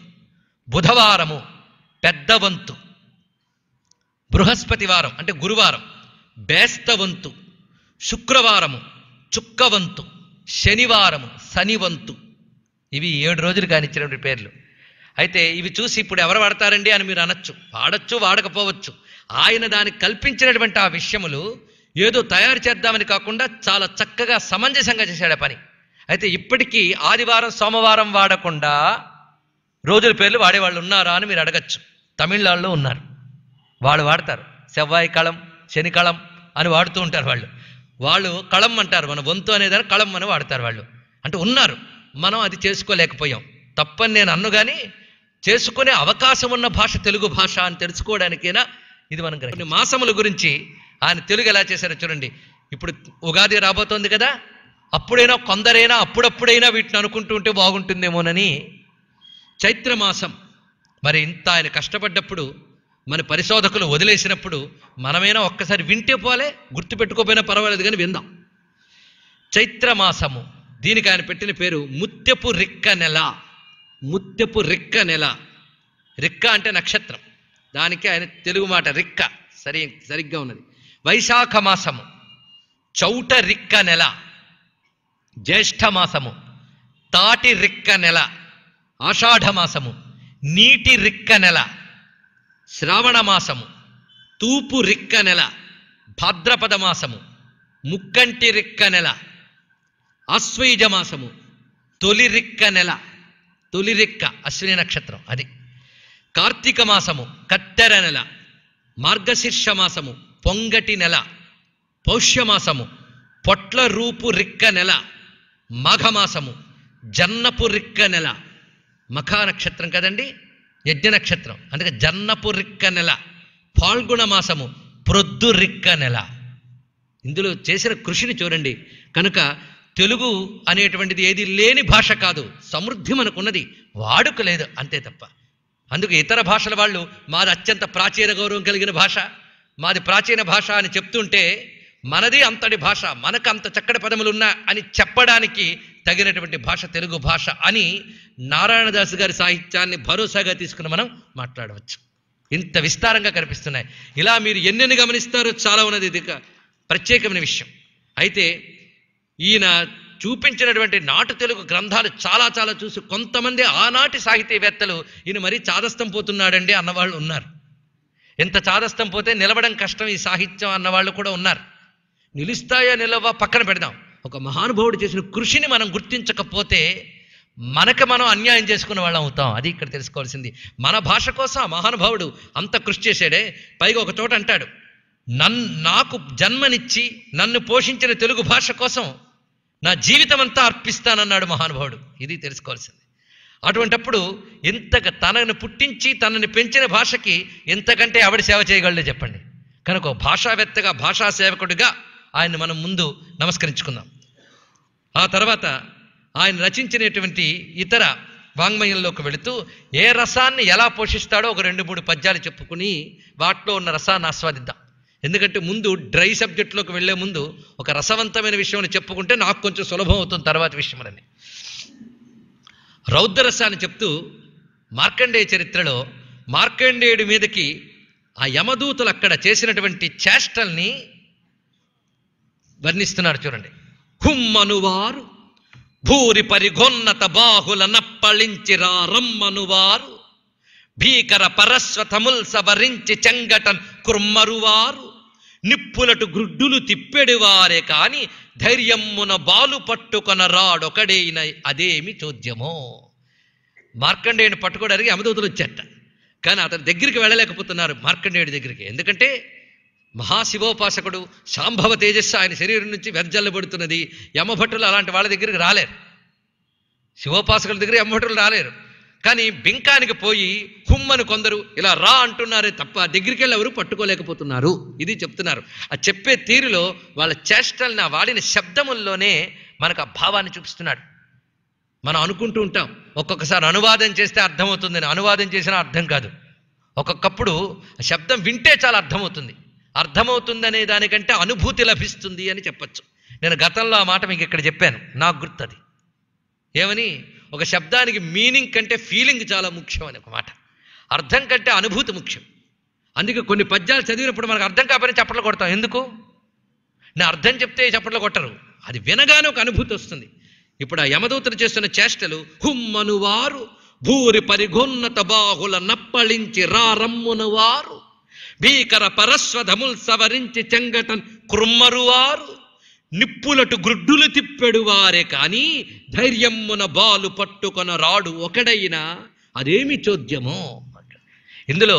బుధవారము పెద్దవంతు బృహస్పతి వారం అంటే గురువారం బేస్తవంతు శుక్రవారము చుక్కవంతు శనివారం శనివంతు ఇవి ఏడు రోజులు కానిచ్చినటువంటి పేర్లు అయితే ఇవి చూసి ఇప్పుడు ఎవరు వాడతారండి అని మీరు అనొచ్చు వాడచ్చు వాడకపోవచ్చు ఆయన దానికి కల్పించినటువంటి ఆ విషయములు ఏదో తయారు చేద్దామని కాకుండా చాలా చక్కగా సమంజసంగా చేశాడు పని అయితే ఇప్పటికీ ఆదివారం సోమవారం వాడకుండా రోజుల పేర్లు వాడేవాళ్ళు ఉన్నారా అని మీరు అడగచ్చు తమిళనాడులో ఉన్నారు వాళ్ళు వాడతారు సెవ్వాయి కళం శనికళం అని వాడుతూ ఉంటారు వాళ్ళు వాళ్ళు కళం అంటారు మన వంతు అనేదాన్ని కళం అని వాడతారు వాళ్ళు అంటే ఉన్నారు మనం అది చేసుకోలేకపోయాం తప్పని నేను అన్ను కానీ చేసుకునే అవకాశం ఉన్న భాష తెలుగు భాష అని తెలుసుకోవడానికైనా ఇది మనం కొన్ని మాసముల గురించి ఆయన తెలుగు ఎలా చేశారో చూడండి ఇప్పుడు ఉగాది రాబోతోంది కదా అప్పుడైనా కొందరైనా అప్పుడప్పుడైనా వీటిని అనుకుంటూ ఉంటే బాగుంటుందేమోనని చైత్రమాసం మరి ఇంత ఆయన కష్టపడ్డప్పుడు మన పరిశోధకులు వదిలేసినప్పుడు మనమైనా ఒక్కసారి వింటే పోలే గుర్తుపెట్టుకోపోయినా పర్వాలేదు కానీ విందాం చైత్రమాసము దీనికి ఆయన పెట్టిన పేరు ముత్యపు రిక్క నెల ముత్యపు రిక్క నెల రిక్క అంటే నక్షత్రం దానికి ఆయన తెలుగు మాట రిక్క సరి సరిగ్గా ఉన్నది వైశాఖ మాసము చౌట రిక్క నెల జ్యేష్ఠ మాసము తాటి రిక్క నెల ఆషాఢ మాసము నీటి రిక్క నెల శ్రావణ మాసము తూపు రిక్క నెల భాద్రపద మాసము ముక్కంటి రిక్క నెల ఆశ్వయుజ మాసము తొలి రిక్క నెల తొలి రిక్క అశ్విని నక్షత్రం అది కార్తీక మాసము కత్తెర నెల మార్గశీర్ష మాసము పొంగటి నెల పౌష్యమాసము పొట్ల రూపు రిక్క నెల మాఘమాసము జన్నపు రిక్క నెల మఖా నక్షత్రం కదండి యజ్ఞ నక్షత్రం అందుకే జన్నపు రిక్క నెల ఫాల్గుణ మాసము ప్రొద్దు రిక్క నెల ఇందులో చేసిన కృషిని చూడండి కనుక తెలుగు అనేటువంటిది ఏది లేని భాష కాదు సమృద్ధి మనకున్నది వాడుక లేదు అంతే తప్ప అందుకు ఇతర భాషల వాళ్ళు మాది అత్యంత ప్రాచీన గౌరవం కలిగిన భాష మాది ప్రాచీన భాష అని చెప్తుంటే మనది అంతటి భాష మనకు అంత చక్కటి పదములు ఉన్నా అని చెప్పడానికి తగినటువంటి భాష తెలుగు భాష అని నారాయణదాస్ గారి సాహిత్యాన్ని భరోసాగా తీసుకుని మనం మాట్లాడవచ్చు ఇంత విస్తారంగా కనిపిస్తున్నాయి ఇలా మీరు ఎన్నెన్ని గమనిస్తారో చాలా ఉన్నది ఇది ప్రత్యేకమైన విషయం అయితే ఈయన చూపించినటువంటి నాటు తెలుగు గ్రంథాలు చాలా చాలా చూసి కొంతమంది ఆనాటి సాహితీవేత్తలు ఈయన మరీ చాదస్తం పోతున్నాడండి అన్నవాళ్ళు ఉన్నారు ఎంత చాదస్తం పోతే నిలవడం కష్టం ఈ సాహిత్యం అన్నవాళ్ళు కూడా ఉన్నారు నిలుస్తాయా నిలవ పక్కన పెడదాం ఒక మహానుభావుడు చేసిన కృషిని మనం గుర్తించకపోతే మనకి మనం అన్యాయం చేసుకునే వాళ్ళం అవుతాం అది ఇక్కడ తెలుసుకోవాల్సింది మన భాష కోసం మహానుభావుడు అంత కృషి చేశాడే పైగా ఒక చోట అంటాడు నన్ నాకు జన్మనిచ్చి నన్ను పోషించిన తెలుగు భాష కోసం నా జీవితం అంతా అర్పిస్తానన్నాడు మహానుభావుడు ఇది తెలుసుకోవాల్సింది అటువంటప్పుడు ఇంతగా తనను పుట్టించి తనని పెంచిన భాషకి ఎంతకంటే ఆవిడ సేవ చేయగలడు చెప్పండి కనుక భాషావేత్తగా భాషా సేవకుడిగా ఆయన్ని మనం ముందు నమస్కరించుకుందాం ఆ తర్వాత ఆయన రచించినటువంటి ఇతర వాంగ్మయంలోకి వెళుతూ ఏ రసాన్ని ఎలా పోషిస్తాడో ఒక రెండు మూడు పద్యాలు చెప్పుకుని వాటిలో ఉన్న రసాన్ని ఆస్వాదిద్దాం ఎందుకంటే ముందు డ్రై సబ్జెక్ట్లోకి వెళ్లే ముందు ఒక రసవంతమైన విషయం చెప్పుకుంటే నాకు కొంచెం సులభం అవుతుంది తర్వాత విషయంలోని రౌద్రరసాన్ని చెప్తూ మార్కండేయ చరిత్రలో మార్కండేయుడి మీదకి ఆ యమదూతులు అక్కడ చేసినటువంటి చేష్టల్ని వర్ణిస్తున్నారు చూడండి కుమ్మనువారు భూరి పరిగొన్నత బాహుల నప్పళించిరా రమ్మనువారు భీకర పరస్వతముల్ సవరించి చెంగటన్ కుమ్మరువారు నిప్పులటు గ్రుడ్డులు తిప్పెడివారే కాని ధైర్యమ్మున బాలు పట్టుకొన రాడొకడైన అదేమి చోద్యమో మార్కండేయుని పట్టుకోవడానికి అమదూతులు వచ్చాట కానీ అతని దగ్గరికి వెళ్ళలేకపోతున్నారు మార్కండేయుడి దగ్గరికి ఎందుకంటే మహాశివోపాసకుడు శాంభవ తేజస్సు ఆయన శరీరం నుంచి వెదజల్లబడుతున్నది యమభట్టులు అలాంటి వాళ్ళ దగ్గరికి రాలేరు శివోపాసకుల దగ్గర యమభట్టులు రాలేరు కానీ బింకానికి పోయి కుమ్మను కొందరు ఇలా రా అంటున్నారే తప్ప దగ్గరికి వెళ్ళి ఎవరు పట్టుకోలేకపోతున్నారు ఇది చెప్తున్నారు ఆ చెప్పే తీరులో వాళ్ళ చేష్టలను వాడిన శబ్దముల్లోనే మనకు ఆ భావాన్ని చూపిస్తున్నాడు మనం అనుకుంటూ ఉంటాం ఒక్కొక్కసారి అనువాదం చేస్తే అర్థమవుతుంది అనువాదం చేసినా అర్థం కాదు ఒక్కొక్కప్పుడు శబ్దం వింటే చాలా అర్థమవుతుంది అర్థమవుతుందనే దానికంటే అనుభూతి లభిస్తుంది అని చెప్పచ్చు నేను గతంలో ఆ మాట మీకు ఇక్కడ చెప్పాను నాకు గుర్తది ఏమని ఒక శబ్దానికి మీనింగ్ కంటే ఫీలింగ్ చాలా ముఖ్యం అని ఒక మాట అర్థం కంటే అనుభూతి ముఖ్యం అందుకే కొన్ని పద్యాలు చదివినప్పుడు మనకు అర్థం కాబట్టి చప్పట్లు కొడతాం ఎందుకు నేను అర్థం చెప్తే చప్పట్లు కొట్టరు అది వినగానే ఒక అనుభూతి వస్తుంది ఇప్పుడు ఆ యమదూతలు చేస్తున్న చేష్టలు వారు భూరి పరిగొన్నత బాహుల నప్పళించి వారు భీకర పరస్వధముల్ సవరించి చెంగటన్ కృమ్మరువారు నిప్పులటు గ్రుడ్డులు తిప్పెడు వారే కాని ధైర్యమున బాలు పట్టుకొన రాడు ఒకడైనా అదేమి చోద్యమో ఇందులో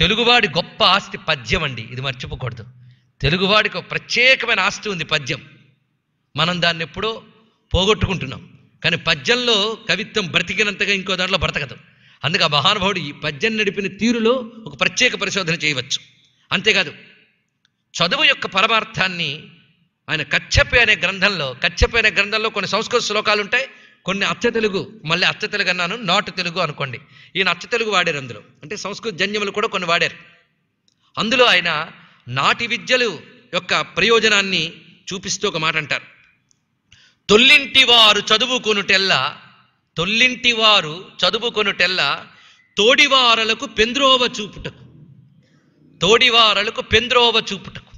తెలుగువాడి గొప్ప ఆస్తి పద్యం అండి ఇది మర్చిపోకూడదు తెలుగువాడికి ఒక ప్రత్యేకమైన ఆస్తి ఉంది పద్యం మనం దాన్ని ఎప్పుడో పోగొట్టుకుంటున్నాం కానీ పద్యంలో కవిత్వం బ్రతికినంతగా ఇంకో దాంట్లో బ్రతకదు అందుకే ఆ మహానుభావుడు ఈ పద్యం నడిపిన తీరులో ఒక ప్రత్యేక పరిశోధన చేయవచ్చు అంతేకాదు చదువు యొక్క పరమార్థాన్ని ఆయన కచ్చపి అనే గ్రంథంలో కచ్చపి అనే గ్రంథంలో కొన్ని సంస్కృత శ్లోకాలు ఉంటాయి కొన్ని అచ్చ తెలుగు మళ్ళీ అచ్చ తెలుగు అన్నాను నాటు తెలుగు అనుకోండి ఈయన అచ్చ తెలుగు వాడారు అందులో అంటే సంస్కృత జన్యములు కూడా కొన్ని వాడారు అందులో ఆయన నాటి విద్యలు యొక్క ప్రయోజనాన్ని చూపిస్తూ ఒక మాట అంటారు తొల్లింటి వారు చదువుకునుటెల్లా తొల్లింటి వారు చదువుకొనుటెల్ల తోడివారలకు పెంద్రోవ చూపుటకు తోడివారలకు పెంద్రోవ చూపుటకు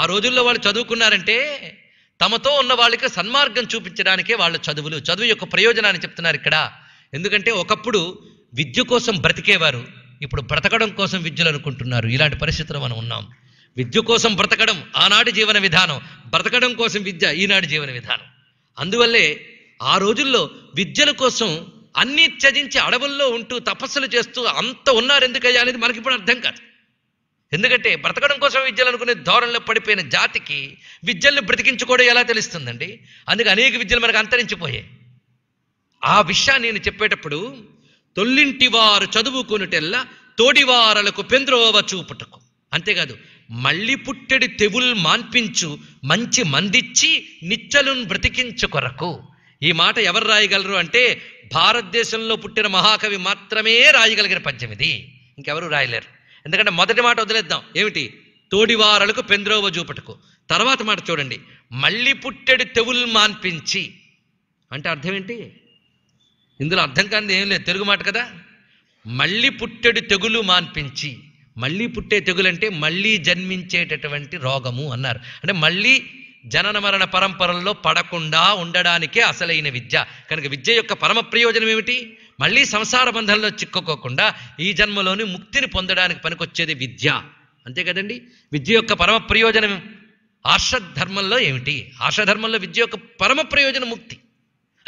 ఆ రోజుల్లో వాళ్ళు చదువుకున్నారంటే తమతో ఉన్న వాళ్ళకి సన్మార్గం చూపించడానికే వాళ్ళ చదువులు చదువు యొక్క ప్రయోజనాన్ని చెప్తున్నారు ఇక్కడ ఎందుకంటే ఒకప్పుడు విద్య కోసం బ్రతికేవారు ఇప్పుడు బ్రతకడం కోసం విద్యలు అనుకుంటున్నారు ఇలాంటి పరిస్థితుల్లో మనం ఉన్నాం విద్య కోసం బ్రతకడం ఆనాటి జీవన విధానం బ్రతకడం కోసం విద్య ఈనాటి జీవన విధానం అందువల్లే ఆ రోజుల్లో విద్యల కోసం అన్నీ త్యజించి అడవుల్లో ఉంటూ తపస్సులు చేస్తూ అంత ఉన్నారు ఎందుకయ్యా అనేది మనకి ఇప్పుడు అర్థం కాదు ఎందుకంటే బ్రతకడం కోసం విద్యలు అనుకునే ధోరణిలో పడిపోయిన జాతికి విద్యల్ని బ్రతికించుకోవడం ఎలా తెలుస్తుందండి అందుకే అనేక విద్యలు మనకు అంతరించిపోయాయి ఆ విషయాన్ని నేను చెప్పేటప్పుడు తొల్లింటి వారు చదువుకున్నటెల్లా తోడివారలకు పెంద్రోవ చూపుటకు అంతేకాదు మళ్ళీ పుట్టెడి తెవుల్ మాన్పించు మంచి మందిచ్చి నిచ్చలను బ్రతికించు కొరకు ఈ మాట ఎవరు రాయగలరు అంటే భారతదేశంలో పుట్టిన మహాకవి మాత్రమే రాయగలిగిన పద్యం ఇది ఇంకెవరు రాయలేరు ఎందుకంటే మొదటి మాట వదిలేద్దాం ఏమిటి తోడివారలకు పెంద్రోవ చూపటకు తర్వాత మాట చూడండి మళ్ళీ పుట్టెడు తెవులు మాన్పించి అంటే అర్థం ఏంటి ఇందులో అర్థం కానిది ఏం లేదు తెలుగు మాట కదా మళ్ళీ పుట్టెడు తెగులు మాన్పించి మళ్ళీ పుట్టే తెగులు అంటే మళ్ళీ జన్మించేటటువంటి రోగము అన్నారు అంటే మళ్ళీ జనన మరణ పరంపరల్లో పడకుండా ఉండడానికే అసలైన విద్య కనుక విద్య యొక్క పరమ ప్రయోజనం ఏమిటి మళ్ళీ సంసార బంధంలో చిక్కుకోకుండా ఈ జన్మలోని ముక్తిని పొందడానికి పనికొచ్చేది విద్య అంతే కదండి విద్య యొక్క పరమ ప్రయోజనం ఆర్షధర్మంలో ఏమిటి ఆర్షధర్మంలో విద్య యొక్క పరమ ప్రయోజనం ముక్తి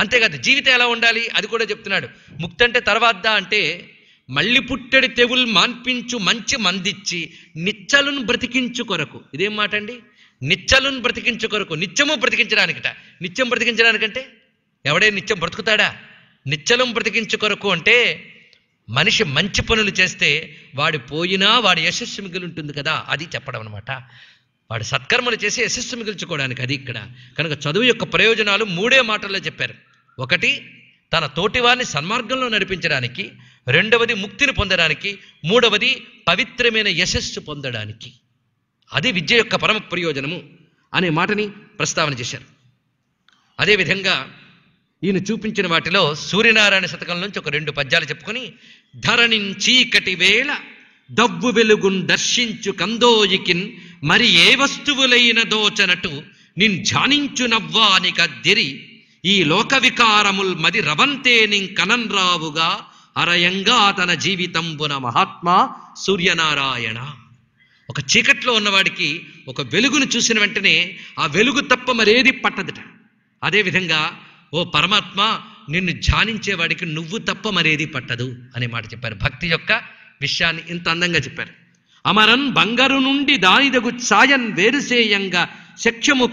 అంతేకాదు జీవితం ఎలా ఉండాలి అది కూడా చెప్తున్నాడు ముక్తి అంటే తర్వాత అంటే మళ్ళీ పుట్టెడి తెగులు మాన్పించు మంచి మందిచ్చి నిచ్చలను బ్రతికించు కొరకు ఇదేం మాట అండి నిత్యలను బ్రతికించు కొరకు నిత్యము బ్రతికించడానికిట నిత్యం బ్రతికించడానికంటే ఎవడే నిత్యం బ్రతుకుతాడా నిత్యలం బ్రతికించు కొరకు అంటే మనిషి మంచి పనులు చేస్తే వాడు పోయినా వాడి యశస్సు మిగిలి ఉంటుంది కదా అది చెప్పడం అనమాట వాడు సత్కర్మలు చేసి యశస్సు మిగిల్చుకోవడానికి అది ఇక్కడ కనుక చదువు యొక్క ప్రయోజనాలు మూడే మాటల్లో చెప్పారు ఒకటి తన తోటివారిని సన్మార్గంలో నడిపించడానికి రెండవది ముక్తిని పొందడానికి మూడవది పవిత్రమైన యశస్సు పొందడానికి అదే విద్య యొక్క పరమ ప్రయోజనము అనే మాటని ప్రస్తావన చేశారు అదేవిధంగా ఈయన చూపించిన వాటిలో సూర్యనారాయణ శతకం నుంచి ఒక రెండు పద్యాలు చెప్పుకొని ధరణి చీకటి వేళ డబ్బు వెలుగున్ దర్శించు కందోయికిన్ మరి ఏ వస్తువులైన దోచనటు నిన్ ఝానించు నవ్వానికద్దిరి ఈ లోక వికారముల్ మది రవంతే కనన్ రావుగా అరయంగా తన జీవితంబున మహాత్మా సూర్యనారాయణ ఒక చీకట్లో ఉన్నవాడికి ఒక వెలుగును చూసిన వెంటనే ఆ వెలుగు తప్ప మరేది పట్టదుట అదేవిధంగా ఓ పరమాత్మ నిన్ను ధ్యానించేవాడికి నువ్వు తప్ప మరేది పట్టదు అనే మాట చెప్పారు భక్తి యొక్క విషయాన్ని ఇంత అందంగా చెప్పారు అమరన్ బంగారు నుండి దానిదగు సాయన్ వేరుసేయంగా శక్ష్యము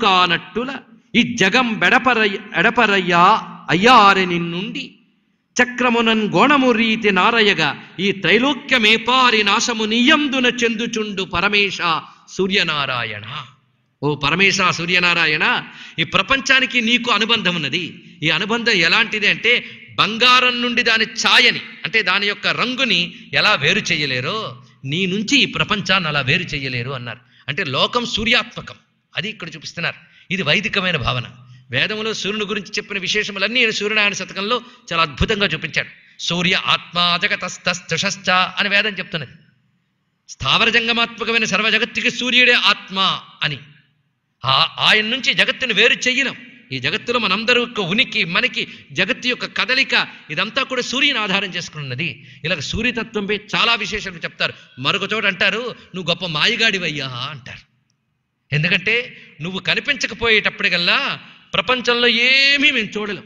ఈ జగం బెడపరయ్య ఎడపరయ్యా అయ్యారని నుండి చక్రమునన్ గోణము రీతి నారయగా ఈ త్రైలోక్యమేపారి నాశము నీయందున చెందుచుండు పరమేశ సూర్యనారాయణ ఓ పరమేశ సూర్యనారాయణ ఈ ప్రపంచానికి నీకు అనుబంధం ఉన్నది ఈ అనుబంధం ఎలాంటిది అంటే బంగారం నుండి దాని ఛాయని అంటే దాని యొక్క రంగుని ఎలా వేరు చేయలేరో నీ నుంచి ఈ ప్రపంచాన్ని అలా వేరు చేయలేరు అన్నారు అంటే లోకం సూర్యాత్మకం అది ఇక్కడ చూపిస్తున్నారు ఇది వైదికమైన భావన వేదములో సూర్యుని గురించి చెప్పిన విశేషములన్నీ సూర్యనారాయణ శతకంలో చాలా అద్భుతంగా చూపించాడు సూర్య ఆత్మ జగతస్తృషశ్చ అని వేదం చెప్తున్నది స్థావర జంగమాత్మకమైన సర్వ జగత్తుకి సూర్యుడే ఆత్మ అని ఆయన నుంచి జగత్తును వేరు చెయ్యలేం ఈ జగత్తులో మనందరూ యొక్క ఉనికి మనకి జగత్తు యొక్క కదలిక ఇదంతా కూడా సూర్యుని ఆధారం చేసుకున్నది ఇలా సూర్యతత్వంపై చాలా విశేషాలు చెప్తారు మరొక చోట అంటారు నువ్వు గొప్ప మాయగాడివయ్యా అంటారు ఎందుకంటే నువ్వు కనిపించకపోయేటప్పటికల్లా ప్రపంచంలో ఏమీ మేము చూడలేం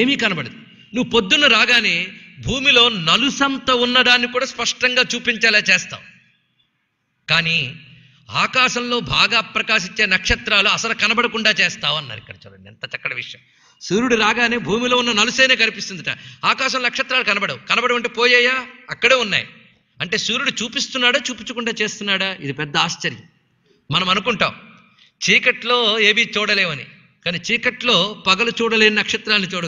ఏమీ కనబడదు నువ్వు పొద్దున్న రాగానే భూమిలో నలుసంత ఉన్నదాన్ని కూడా స్పష్టంగా చూపించేలా చేస్తావు కానీ ఆకాశంలో బాగా ప్రకాశించే నక్షత్రాలు అసలు కనబడకుండా చేస్తావు అన్నారు ఇక్కడ చూడండి ఎంత చక్కటి విషయం సూర్యుడు రాగానే భూమిలో ఉన్న నలుసేనే కనిపిస్తుంది ఆకాశం నక్షత్రాలు కనబడవు కనబడవు అంటే పోయాయా అక్కడే ఉన్నాయి అంటే సూర్యుడు చూపిస్తున్నాడా చూపించకుండా చేస్తున్నాడా ఇది పెద్ద ఆశ్చర్యం మనం అనుకుంటాం చీకట్లో ఏవి చూడలేవని కానీ చీకట్లో పగలు చూడలేని నక్షత్రాన్ని చూడ